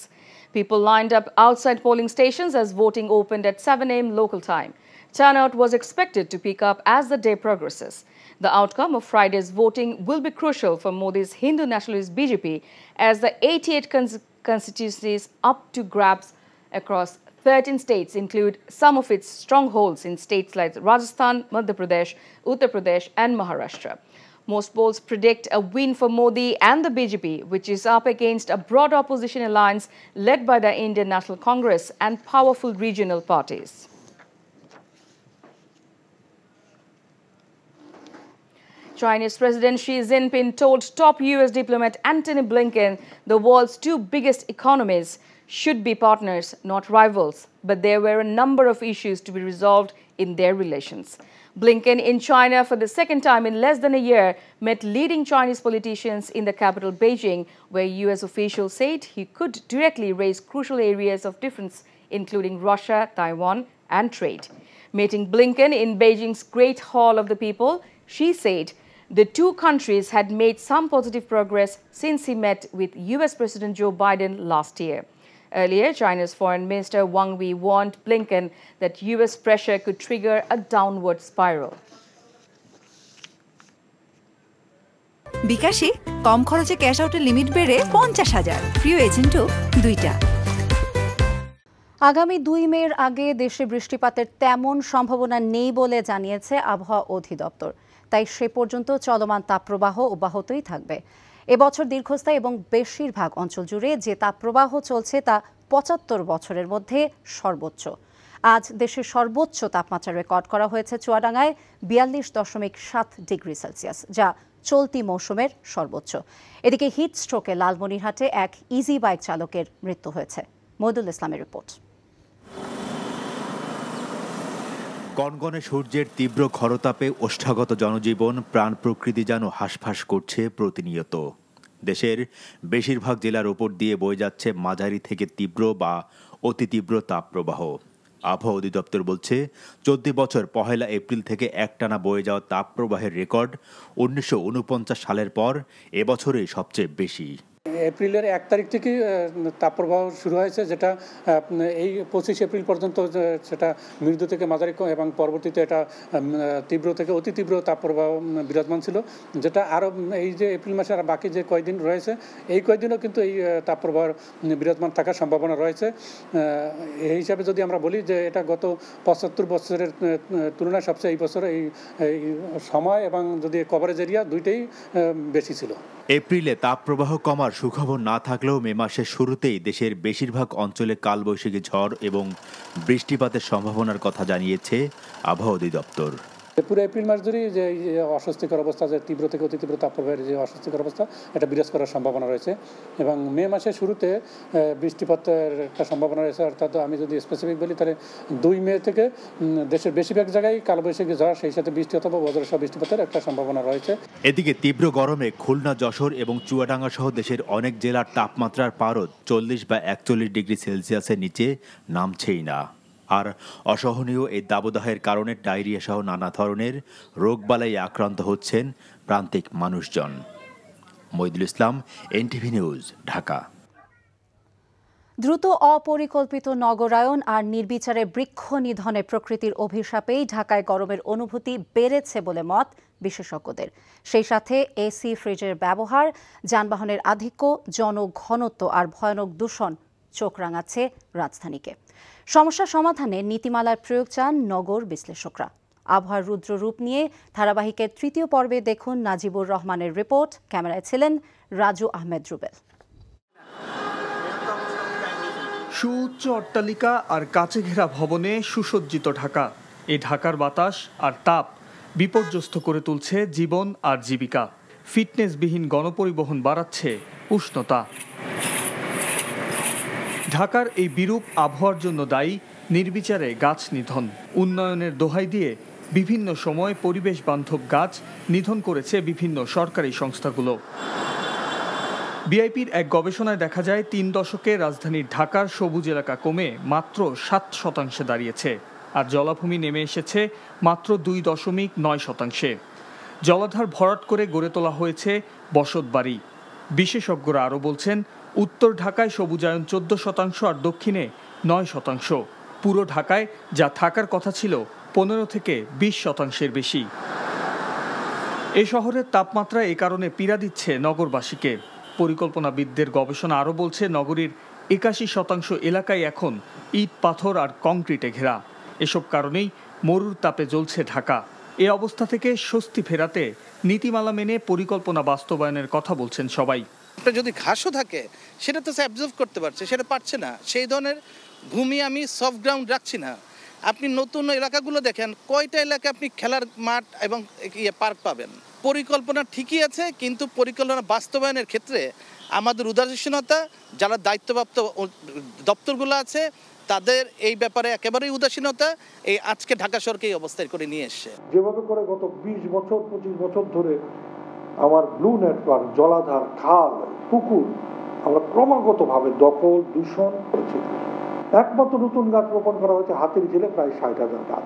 People lined up outside polling stations as voting opened at 7 a.m. local time. Turnout was expected to pick up as the day progresses. The outcome of Friday's voting will be crucial for Modi's Hindu nationalist BJP as the 88 cons constituencies up to grabs across 13 states include some of its strongholds in states like Rajasthan, Madhya Pradesh, Uttar Pradesh and Maharashtra. Most polls predict a win for Modi and the BJP, which is up against a broad opposition alliance led by the Indian National Congress and powerful regional parties. Chinese President Xi Jinping told top U.S. diplomat Antony Blinken the world's two biggest economies should be partners, not rivals. But there were a number of issues to be resolved in their relations. Blinken in China for the second time in less than a year met leading Chinese politicians in the capital Beijing, where U.S. officials said he could directly raise crucial areas of difference, including Russia, Taiwan, and trade. Meeting Blinken in Beijing's Great Hall of the People, she said the two countries had made some positive progress since he met with US President Joe Biden last year. Earlier, China's Foreign Minister Wang Yi warned Blinken that US pressure could trigger a downward spiral. বিকাশে কম খরচে ক্যাশ আউটের লিমিট বেড়ে পঞ্চাশ হাজার প্রিয় এজেন্টও দুইটা আগামী দুই মের আগে দেশে বৃষ্টিপাতের তেমন সম্ভাবনা নেই বলে জানিয়েছে আবহাওয়া অধিদপ্তর তাই সে পর্যন্ত চলমান তাপপ্রবাহ অব্যাহতই থাকবে এবছর দীর্ঘস্থায়ী এবং বেশিরভাগ অঞ্চল জুড়ে যে তাপপ্রবাহ চলছে তা পঁচাত্তর বছরের মধ্যে সর্বোচ্চ আজ দেশের সর্বোচ্চ তাপমাত্রা রেকর্ড করা হয়েছে চুয়াডাঙ্গায় বিয়াল্লিশ দশমিক সাত ডিগ্রি সেলসিয়াস যা চলতি মৌসুমের সর্বোচ্চ এদিকে হিট স্ট্রোকে লালমনিরহাটে এক ইজি বাইক চালকের মৃত্যু হয়েছে মদুল ইসলামের রিপোর্ট কনগনে সূর্যের তীব্র খরতাপে ওষ্ঠাগত জনজীবন প্রাণ প্রকৃতি যেন হাসফাস করছে প্রতিনিয়ত দেশের বেশিরভাগ জেলার ওপর দিয়ে বয়ে যাচ্ছে মাঝারি থেকে তীব্র বা অতি তীব্র তাপপ্রবাহ আবহাওয়া অধিদপ্তর বলছে চোদ্দ বছর পহেলা এপ্রিল থেকে একটানা বয়ে যাওয়া তাপপ্রবাহের রেকর্ড উনিশশো সালের পর এবছরে সবচেয়ে বেশি এপ্রিলের এক তারিখ থেকে তাপপ্রবাহ শুরু হয়েছে যেটা এই পঁচিশ এপ্রিল পর্যন্ত সেটা মৃদু থেকে মাঝারি এবং পরবর্তীতে এটা তীব্র থেকে অতি তীব্র তাপপ্রবাহ বিরাজমান ছিল যেটা আরও এই যে এপ্রিল মাসে আর বাকি যে কয়দিন রয়েছে এই কয়দিনও কিন্তু এই তাপপ্রবাহ বিরাজমান থাকার সম্ভাবনা রয়েছে এই হিসাবে যদি আমরা বলি যে এটা গত পঁচাত্তর বছরের তুলনায় সবচেয়ে এই বছর এই সময় এবং যদি কভারেজ এরিয়া দুইটাই বেশি ছিল এপ্রিলে তাপপ্রবাহ কমার সুখবর না থাকলেও মে মাসের শুরুতেই দেশের বেশিরভাগ অঞ্চলে কালবৈশাখী ঝড় এবং বৃষ্টিপাতের সম্ভাবনার কথা জানিয়েছে আবহাওয়া অধিদপ্তর পুরো এপ্রিল মাস ধরেই যে অস্বস্তিকর অবস্থা যে তীব্র থেকে অতি তীব্র তাপপ্রবাহের যে অস্বস্তিকর অবস্থা এটা বিরাজ করার সম্ভাবনা রয়েছে এবং মে মাসের শুরুতে বৃষ্টিপাতের একটা সম্ভাবনা রয়েছে অর্থাৎ আমি যদি স্পেসিফিক বলি তাহলে দুই মে থেকে দেশের বেশিরভাগ জায়গায় কালবৈশাখী ঝড় সেই সাথে বৃষ্টি অথবা বজ্রসহ বৃষ্টিপাতের একটা সম্ভাবনা রয়েছে এদিকে তীব্র গরমে খুলনা যশোর এবং চুয়াডাঙ্গা সহ দেশের অনেক জেলার তাপমাত্রার পারদ চল্লিশ বা একচল্লিশ ডিগ্রি সেলসিয়াসের নিচে নামছেই না আর অসহনীয় এই দাবদাহের কারণে ডায়রিয়া সহ নানা ধরনের রোগবালাই আক্রান্ত হচ্ছেন প্রান্তিক মানুষজন মইদুল ইসলাম এনটিভি নিউজ ঢাকা দ্রুত অপরিকল্পিত নগরায়ন আর নির্বিচারে বৃক্ষ নিধনে প্রকৃতির অভিশাপেই ঢাকায় গরমের অনুভূতি বেড়েছে বলে মত বিশেষজ্ঞদের সেই সাথে এসি ফ্রিজের ব্যবহার যানবাহনের আধিক্য জনঘনত্ব আর ভয়ানক দূষণ চোখ রাঙাচ্ছে রাজধানীকে সমস্যা সমাধানে নীতিমালার প্রয়োগ চান নগর বিশ্লেষকরা আবহাওয়ার রুদ্র রূপ নিয়ে ধারাবাহিকের তৃতীয় পর্বে দেখুন নাজিবুর রহমানের রিপোর্ট ক্যামেরায় ছিলেন রাজু আহমেদ রুবেল সুউচ্চ অট্টালিকা আর কাছে ঘেরা ভবনে সুসজ্জিত ঢাকা এই ঢাকার বাতাস আর তাপ বিপর্যস্ত করে তুলছে জীবন আর জীবিকা ফিটনেসবিহীন গণপরিবহন বাড়াচ্ছে উষ্ণতা ঢাকার এই বিরূপ আবহাওয়ার জন্য দায়ী নির্বিচারে গাছ নিধন উন্নয়নের দোহাই দিয়ে বিভিন্ন সময় পরিবেশ বান্ধব গাছ নিধন করেছে বিভিন্ন সরকারি সংস্থাগুলো বিআইপির এক গবেষণায় দেখা যায় তিন দশকে রাজধানীর ঢাকার সবুজ এলাকা কমে মাত্র সাত শতাংশে দাঁড়িয়েছে আর জলাভূমি নেমে এসেছে মাত্র দুই দশমিক নয় শতাংশে জলাধার ভরাট করে গড়ে তোলা হয়েছে বসত বাড়ি বিশেষজ্ঞরা আরও বলছেন উত্তর ঢাকায় সবুজায়ন চোদ্দ শতাংশ আর দক্ষিণে নয় শতাংশ পুরো ঢাকায় যা থাকার কথা ছিল পনেরো থেকে ২০ শতাংশের বেশি এ শহরের তাপমাত্রা এ কারণে পীড়া দিচ্ছে নগরবাসীকে পরিকল্পনাবিদদের গবেষণা আরও বলছে নগরীর একাশি শতাংশ এলাকায় এখন ইট পাথর আর কংক্রিটে ঘেরা এসব কারণেই মরুর তাপে জ্বলছে ঢাকা এ অবস্থা থেকে স্বস্তি ফেরাতে নীতিমালা মেনে পরিকল্পনা বাস্তবায়নের কথা বলছেন সবাই একটা যদি ঘাসও থাকে সেটা তো সে অ্যাবজর্ভ করতে পারছে সেটা পারছে না সেই ধরনের ভূমি আমি সফট গ্রাউন্ড রাখছি না আপনি নতুন এলাকাগুলো দেখেন কয়টা এলাকায় আপনি খেলার মাঠ এবং ইয়ে পার্ক পাবেন পরিকল্পনা ঠিকই আছে কিন্তু পরিকল্পনা বাস্তবায়নের ক্ষেত্রে আমাদের উদাসীনতা যারা দায়িত্বপ্রাপ্ত দপ্তরগুলো আছে তাদের এই ব্যাপারে একেবারেই উদাসীনতা এই আজকে ঢাকা সরকার অবস্থায় করে নিয়ে এসছে যেভাবে করে গত বিশ বছর পঁচিশ বছর ধরে আমার ব্লু নেটওয়ার্ক জলাধার খাল পুকুর আমরা ক্রমাগতভাবে দখল দূষণ করেছি একমাত্র নতুন গাছ রোপণ করা হয়েছে হাতের জেলে প্রায় ষাট হাজার গাছ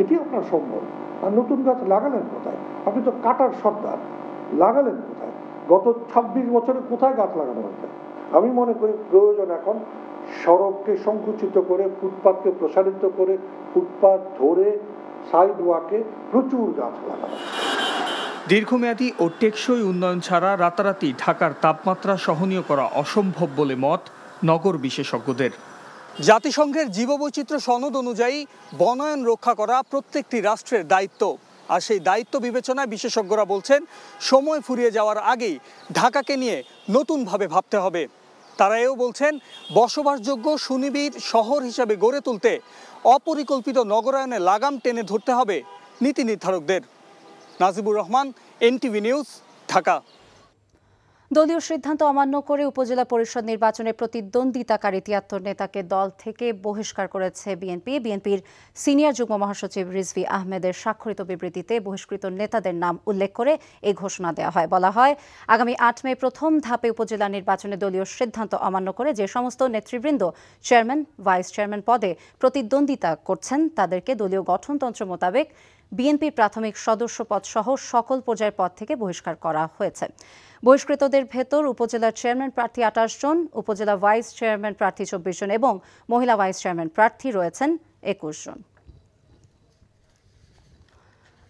এটি আপনার সম্ভব আর নতুন গাছ লাগালেন কোথায় আপনি তো কাটার সর্দার লাগালেন কোথায় গত ২৬ বছরে কোথায় গাছ লাগানো হয়েছে আমি মনে করি প্রয়োজন এখন সড়ককে সংকুচিত করে ফুটপাথকে প্রসারিত করে ফুটপাথ ধরে সাইড ওয়াকে প্রচুর গাছ লাগানো দীর্ঘমেয়াদী ও টেকসই উন্নয়ন ছাড়া রাতারাতি ঢাকার তাপমাত্রা সহনীয় করা অসম্ভব বলে মত নগর বিশেষজ্ঞদের জাতিসংঘের জীববৈচিত্র্য সনদ অনুযায়ী বনায়ন রক্ষা করা প্রত্যেকটি রাষ্ট্রের দায়িত্ব আর সেই দায়িত্ব বিবেচনায় বিশেষজ্ঞরা বলছেন সময় ফুরিয়ে যাওয়ার আগেই ঢাকাকে নিয়ে নতুনভাবে ভাবতে হবে তারা এও বলছেন বসবাসযোগ্য সুনিবিড় শহর হিসাবে গড়ে তুলতে অপরিকল্পিত নগরায়নে লাগাম টেনে ধরতে হবে নীতি নির্ধারকদের নাজিবুর রহমান এনটিভি নিউজ ঢাকা দলীয় সিদ্ধান্ত অমান্য করে উপজেলা পরিষদ নির্বাচনে প্রতিদ্বন্দ্বিতাকারী তিয়াত্তর নেতাকে দল থেকে বহিষ্কার করেছে বিএনপি বিএনপির সিনিয়র যুগ্ম মহাসচিব রিজভি আহমেদের স্বাক্ষরিত বিবৃতিতে বহিষ্কৃত নেতাদের নাম উল্লেখ করে এই ঘোষণা দেওয়া হয় বলা হয় আগামী আট মে প্রথম ধাপে উপজেলা নির্বাচনে দলীয় সিদ্ধান্ত অমান্য করে যে সমস্ত নেতৃবৃন্দ চেয়ারম্যান ভাইস চেয়ারম্যান পদে প্রতিদ্বন্দ্বিতা করছেন তাদেরকে দলীয় গঠনতন্ত্র মোতাবেক বিএনপির প্রাথমিক সদস্য পদ সহ সকল পর্যায়ের পদ থেকে বহিষ্কার করা হয়েছে বহিষ্কৃতদের ভেতর উপজেলা চেয়ারম্যান প্রার্থী আঠাশ জন উপজেলা ভাইস চেয়ারম্যান প্রার্থী চব্বিশ জন এবং মহিলা ভাইস চেয়ারম্যান প্রার্থী রয়েছেন একুশ জন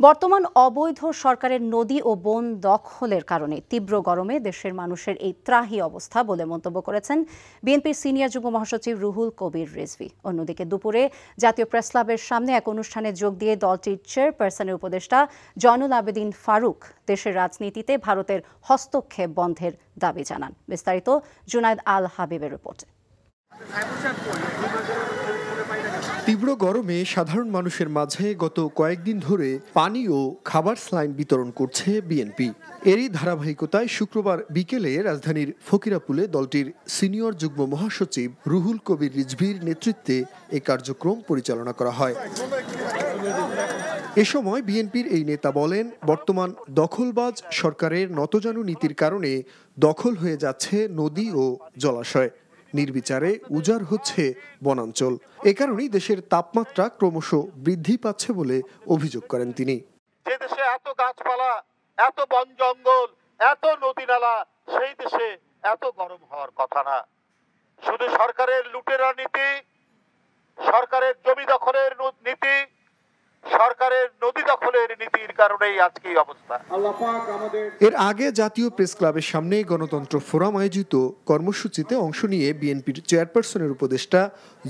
বর্তমান অবৈধ সরকারের নদী ও বন দখলের কারণে তীব্র গরমে দেশের মানুষের এই ত্রাহি অবস্থা বলে মন্তব্য করেছেন বিএনপির সিনিয়র যুগ্ম মহাসচিব রুহুল কবির রেজভি অন্যদিকে দুপুরে জাতীয় প্রেস ক্লাবের সামনে এক অনুষ্ঠানে যোগ দিয়ে দলটির চেয়ারপারসনের উপদেষ্টা জয়নুল আবেদিন ফারুক দেশের রাজনীতিতে ভারতের হস্তক্ষেপ বন্ধের দাবি জানান বিস্তারিত জুনায়দ আল হাবিবের রিপোর্টে তীব্র গরমে সাধারণ মানুষের মাঝে গত কয়েকদিন ধরে পানি ও খাবার স্লাইন বিতরণ করছে বিএনপি এরই ধারাবাহিকতায় শুক্রবার বিকেলে রাজধানীর ফকিরাপুলে দলটির সিনিয়র যুগ্ম মহাসচিব রুহুল কবির রিজভির নেতৃত্বে এ কার্যক্রম পরিচালনা করা হয় এ সময় বিএনপির এই নেতা বলেন বর্তমান দখলবাজ সরকারের নতজানু নীতির কারণে দখল হয়ে যাচ্ছে নদী ও জলাশয় নির্বিচারে উজাড় হচ্ছে বনাঞ্চল এ কারণেই দেশের তাপমাত্রা ক্রমশ বৃদ্ধি পাচ্ছে বলে অভিযোগ করেন তিনি যে দেশে এত গাছপালা এত বন জঙ্গল এত নদী নালা সেই দেশে এত গরম হওয়ার কথা না শুধু সরকারের লুটেরা নীতি সরকারের জমি দখলের নীতি সরকারের নদী দখলের নীতির কারণেই আজকে এই অবস্থা এর আগে জাতীয় প্রেস ক্লাবের সামনে গণতন্ত্র ফোরাম আয়োজিত কর্মসূচিতে অংশ নিয়ে বিএনপির চেয়ারপারসনের উপদেষ্টা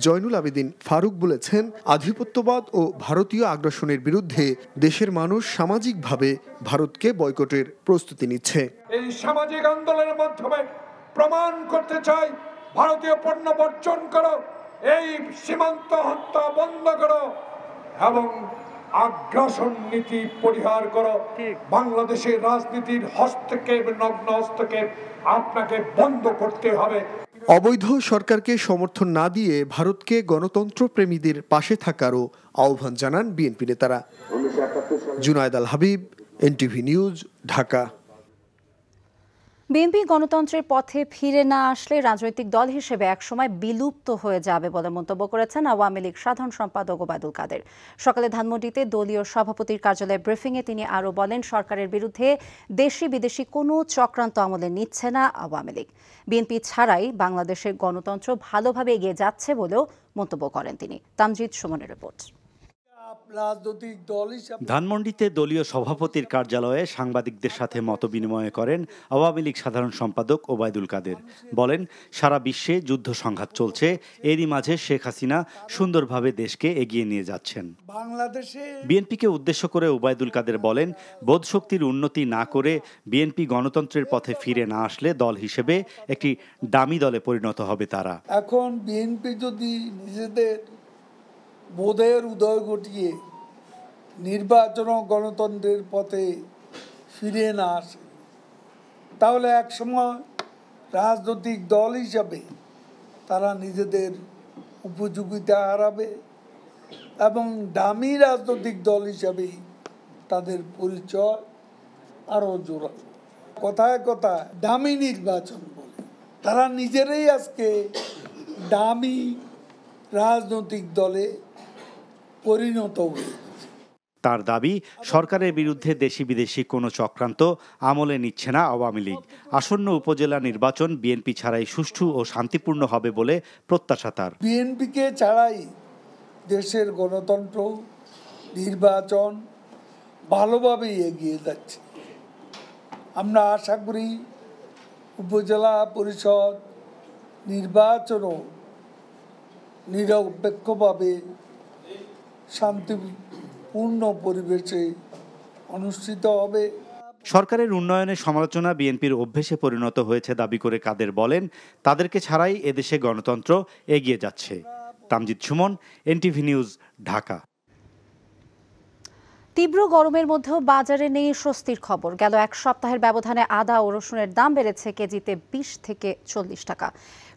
জয়নুল আবেদিন ফারুক বলেছেন আধিপত্যবাদ ও ভারতীয় আগ্রাসনের বিরুদ্ধে দেশের মানুষ সামাজিকভাবে ভারতকে বয়কটের প্রস্তুতি নিচ্ছে এই সামাজিক আন্দোলনের মাধ্যমে প্রমাণ করতে চাই ভারতীয় পণ্য বর্জন করো এই সীমান্ত হত্যা বন্ধ করো এবং আগ্রাসন নীতি পরিহার করো বাংলাদেশের রাজনীতির হস্তক্ষেপ নগ্ন হস্তক্ষেপ আপনাকে বন্ধ করতে হবে অবৈধ সরকারকে সমর্থন না দিয়ে ভারতকে গণতন্ত্র প্রেমীদের পাশে থাকারও আহ্বান জানান বিএনপি নেতারা Junayed Al Habib NTV news Dhaka BNP গণতন্ত্রের পথে ফিরে না আসলে রাজনৈতিক দল হিসেবে একসময় বিলুপ্ত হয়ে যাবে বলে মন্তব্য করেছেন আওয়ামী লীগ সাধারণ সম্পাদক ওবায়দুল কাদের সকালে ধানমন্ডিতে দলীয় সভাপতির কার্যালয়ে ব্রিফিংয়ে তিনি আরও বলেন সরকারের বিরুদ্ধে দেশি বিদেশি কোনো চক্রান্ত আমলে নিচ্ছে না আওয়ামী লীগ বিএনপি ছাড়াই বাংলাদেশের গণতন্ত্র ভালোভাবে এগিয়ে যাচ্ছে বলেও মন্তব্য করেন তিনি তামজিদ সুমনের রিপোর্ট রাজনৈতিক দল হিসাবে ধানমন্ডিতে দলীয় সভাপতির কার্যালয়ে সাংবাদিকদের সাথে মত বিনিময় করেন আওয়ামী লীগ সাধারণ সম্পাদক ওবায়দুল কাদের বলেন সারা বিশ্বে যুদ্ধ সংঘাত চলছে এরই মাঝে শেখ হাসিনা সুন্দরভাবে দেশকে এগিয়ে নিয়ে যাচ্ছেন বাংলাদেশে বিএনপিকে উদ্দেশ্য করে ওবায়দুল কাদের বলেন বোধশক্তির উন্নতি না করে বিএনপি গণতন্ত্রের পথে ফিরে না আসলে দল হিসেবে একটি দামি দলে পরিণত হবে তারা এখন বিএনপি যদি নিজেদের বোধের উদয় ঘটিয়ে নির্বাচন গণতন্ত্রের পথে ফিরে না আসে তাহলে একসময় রাজনৈতিক দল হিসাবে তারা নিজেদের উপযোগিতা হারাবে এবং দামি রাজনৈতিক দল হিসাবেই তাদের পরিচয় আরও জোরাল কথায় কথা দামি নির্বাচন বলে তারা নিজেরাই আজকে দামি রাজনৈতিক দলে পরিণত তার দাবি সরকারের বিরুদ্ধে দেশি বিদেশি কোনো চক্রান্ত আমলে নিচ্ছে না আওয়ামী লীগ আসন্ন উপজেলা নির্বাচন বিএনপি ছাড়াই সুষ্ঠু ও শান্তিপূর্ণ হবে বলে প্রত্যাশা তার বিএনপিকে ছাড়াই দেশের গণতন্ত্র নির্বাচন ভালোভাবেই এগিয়ে যাচ্ছে আমরা আশা করি উপজেলা পরিষদ নির্বাচনও নিরপেক্ষভাবে শান্তিপূর্ণ পরিবেশে অনুষ্ঠিত হবে সরকারের উন্নয়নের সমালোচনা বিএনপির অভ্যেসে পরিণত হয়েছে দাবি করে কাদের বলেন তাদেরকে ছাড়াই এদেশে গণতন্ত্র এগিয়ে যাচ্ছে তামজিৎ সুমন এনটিভি নিউজ ঢাকা তীব্র গরমের মধ্যেও বাজারে নেই স্বস্তির খবর গেল এক সপ্তাহের ব্যবধানে আদা ও রসুনের দাম বেড়েছে কেজিতে বিশ থেকে চল্লিশ টাকা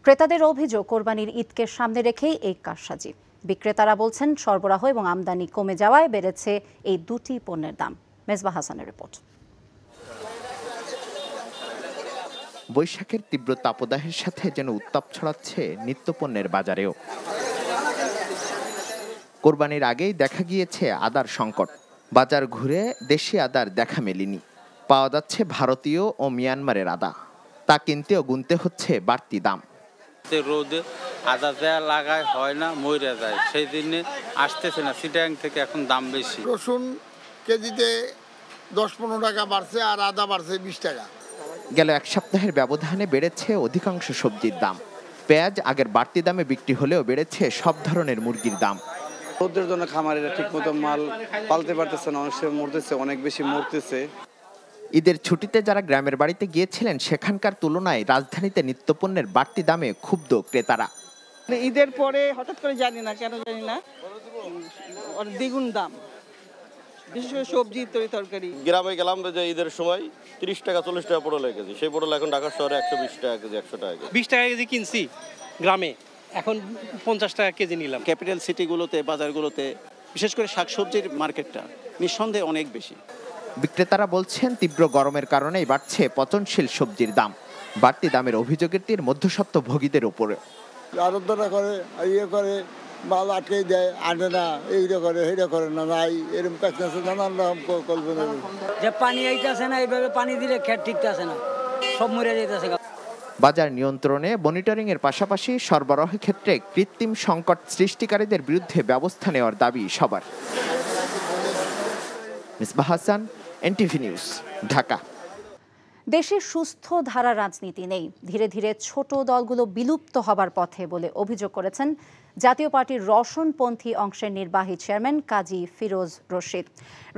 ক্রেতাদের অভিযোগ কোরবানির ঈদকে সামনে রেখেই এই কারসাজি বিক্রেতারা বলছেন সরবরাহ এবং আমদানি কমে যাওয়ায় বেড়েছে এই দুটি পণ্যের দাম মেজবা হাসানের রিপোর্ট বৈশাখের তীব্র তাপদাহের সাথে যেন উত্তাপ ছড়াচ্ছে নিত্যপণ্যের বাজারেও কোরবানির আগেই দেখা গিয়েছে আদার সংকট বাজার ঘুরে দেশি আদার দেখা মেলিনি পাওয়া যাচ্ছে ভারতীয় ও মিয়ানমারের আদা তা কিনতেও গুনতে হচ্ছে বাড়তি দাম রোদে আদা দেয়া লাগায় হয় না মইরা যায় সেই দিনে আসতেছে না সিটাং থেকে এখন দাম বেশি রসুন কেজিতে দশ পনেরো টাকা বাড়ছে আর আদা বাড়ছে বিশ টাকা গেল এক সপ্তাহের ব্যবধানে বেড়েছে অধিকাংশ সবজির দাম পেঁয়াজ আগের বাড়তি দামে বিক্রি হলেও বেড়েছে সব ধরনের মুরগির দাম রোদের জন্য খামারিরা ঠিক মতো মাল পালতে পারতেছে না অনেক সময় মরতেছে অনেক বেশি মরতেছে ঈদের ছুটিতে যারা গ্রামের বাড়িতে গিয়েছিলেন সেখানকার তুলনায় রাজধানীতে নিত্যপণ্যের বাড়তি দামে ক্ষুব্ধ ক্রেতারা মানে ঈদের পরে হঠাৎ করে জানি না কেন জানি না দ্বিগুণ দাম বিশেষ সবজি তরি তরকারি গ্রামে গেলাম যে ঈদের সময় ত্রিশ টাকা চল্লিশ টাকা পটল কেজি সেই পটল এখন ঢাকার শহরে একশো বিশ টাকা কেজি একশো টাকা কেজি বিশ টাকা কেজি কিনছি গ্রামে এখন পঞ্চাশ টাকা কেজি নিলাম ক্যাপিটাল সিটিগুলোতে বাজারগুলোতে বিশেষ করে শাকসবজির মার্কেটটা নিঃসন্দেহে অনেক বেশি বিক্রেতারা বলছেন তীব্র গরমের কারণেই বাড়ছে পচনশীল সবজির দাম বাড়তি দামের অভিযোগের তীর মধ্যস্বত্ব ভোগীদের উপরে আরাধনা করে ইয়ে করে মাল আটকে দেয় আনে না এইটা করে সেইটা করে না নাই এরকম কাজ আছে নানান রকম কল্পনা যে পানি আইতেছে না এইভাবে পানি দিলে খেট আছে না সব মরে যাইতেছে বাজার নিয়ন্ত্রণে মনিটরিংয়ের পাশাপাশি সরবরাহ ক্ষেত্রে কৃত্রিম সংকট সৃষ্টিকারীদের বিরুদ্ধে ব্যবস্থা নেওয়ার দাবি সবার মিসবাহ হাসান এনটিভি নিউজ ঢাকা দেশে সুস্থ ধারা রাজনীতি নেই ধীরে ধীরে ছোট দলগুলো বিলুপ্ত হবার পথে বলে অভিযোগ করেছেন জাতীয় পার্টির রসনপন্থী অংশের নির্বাহী চেয়ারম্যান কাজী ফিরোজ রশিদ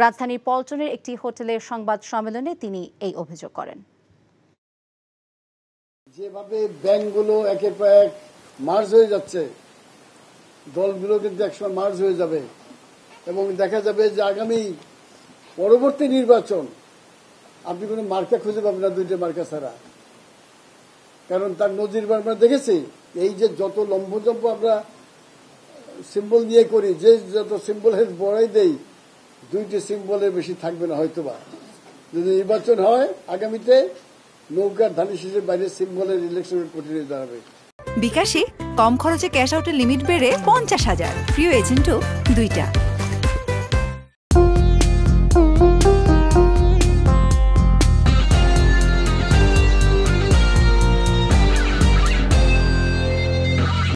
রাজধানীর পল্টনের একটি হোটেলের সংবাদ সম্মেলনে তিনি এই অভিযোগ করেন যেভাবে ব্যাংকগুলো একের পর এক মার্জ হয়ে যাচ্ছে দলগুলো কিন্তু একসময় মার্জ হয়ে যাবে এবং দেখা যাবে যে আগামী পরবর্তী নির্বাচন আপনি কোনো মার্কা খুঁজে পাবেন না দুইটা মার্কা ছাড়া কারণ তার নজির আমরা দেখেছি এই যে যত লম্বজম্ব আমরা সিম্বল নিয়ে করি যে যত সিম্বলের বড়াই দেই দুইটি সিম্বলের বেশি থাকবে না হয়তোবা যদি নির্বাচন হয় আগামীতে নৌকার ধানি শেষের বাইরে সিম্বলের ইলেকশন প্রতিনিধি দাঁড়াবে বিকাশে কম খরচে ক্যাশ আউটের লিমিট বেড়ে পঞ্চাশ হাজার প্রিয় এজেন্টও দুইটা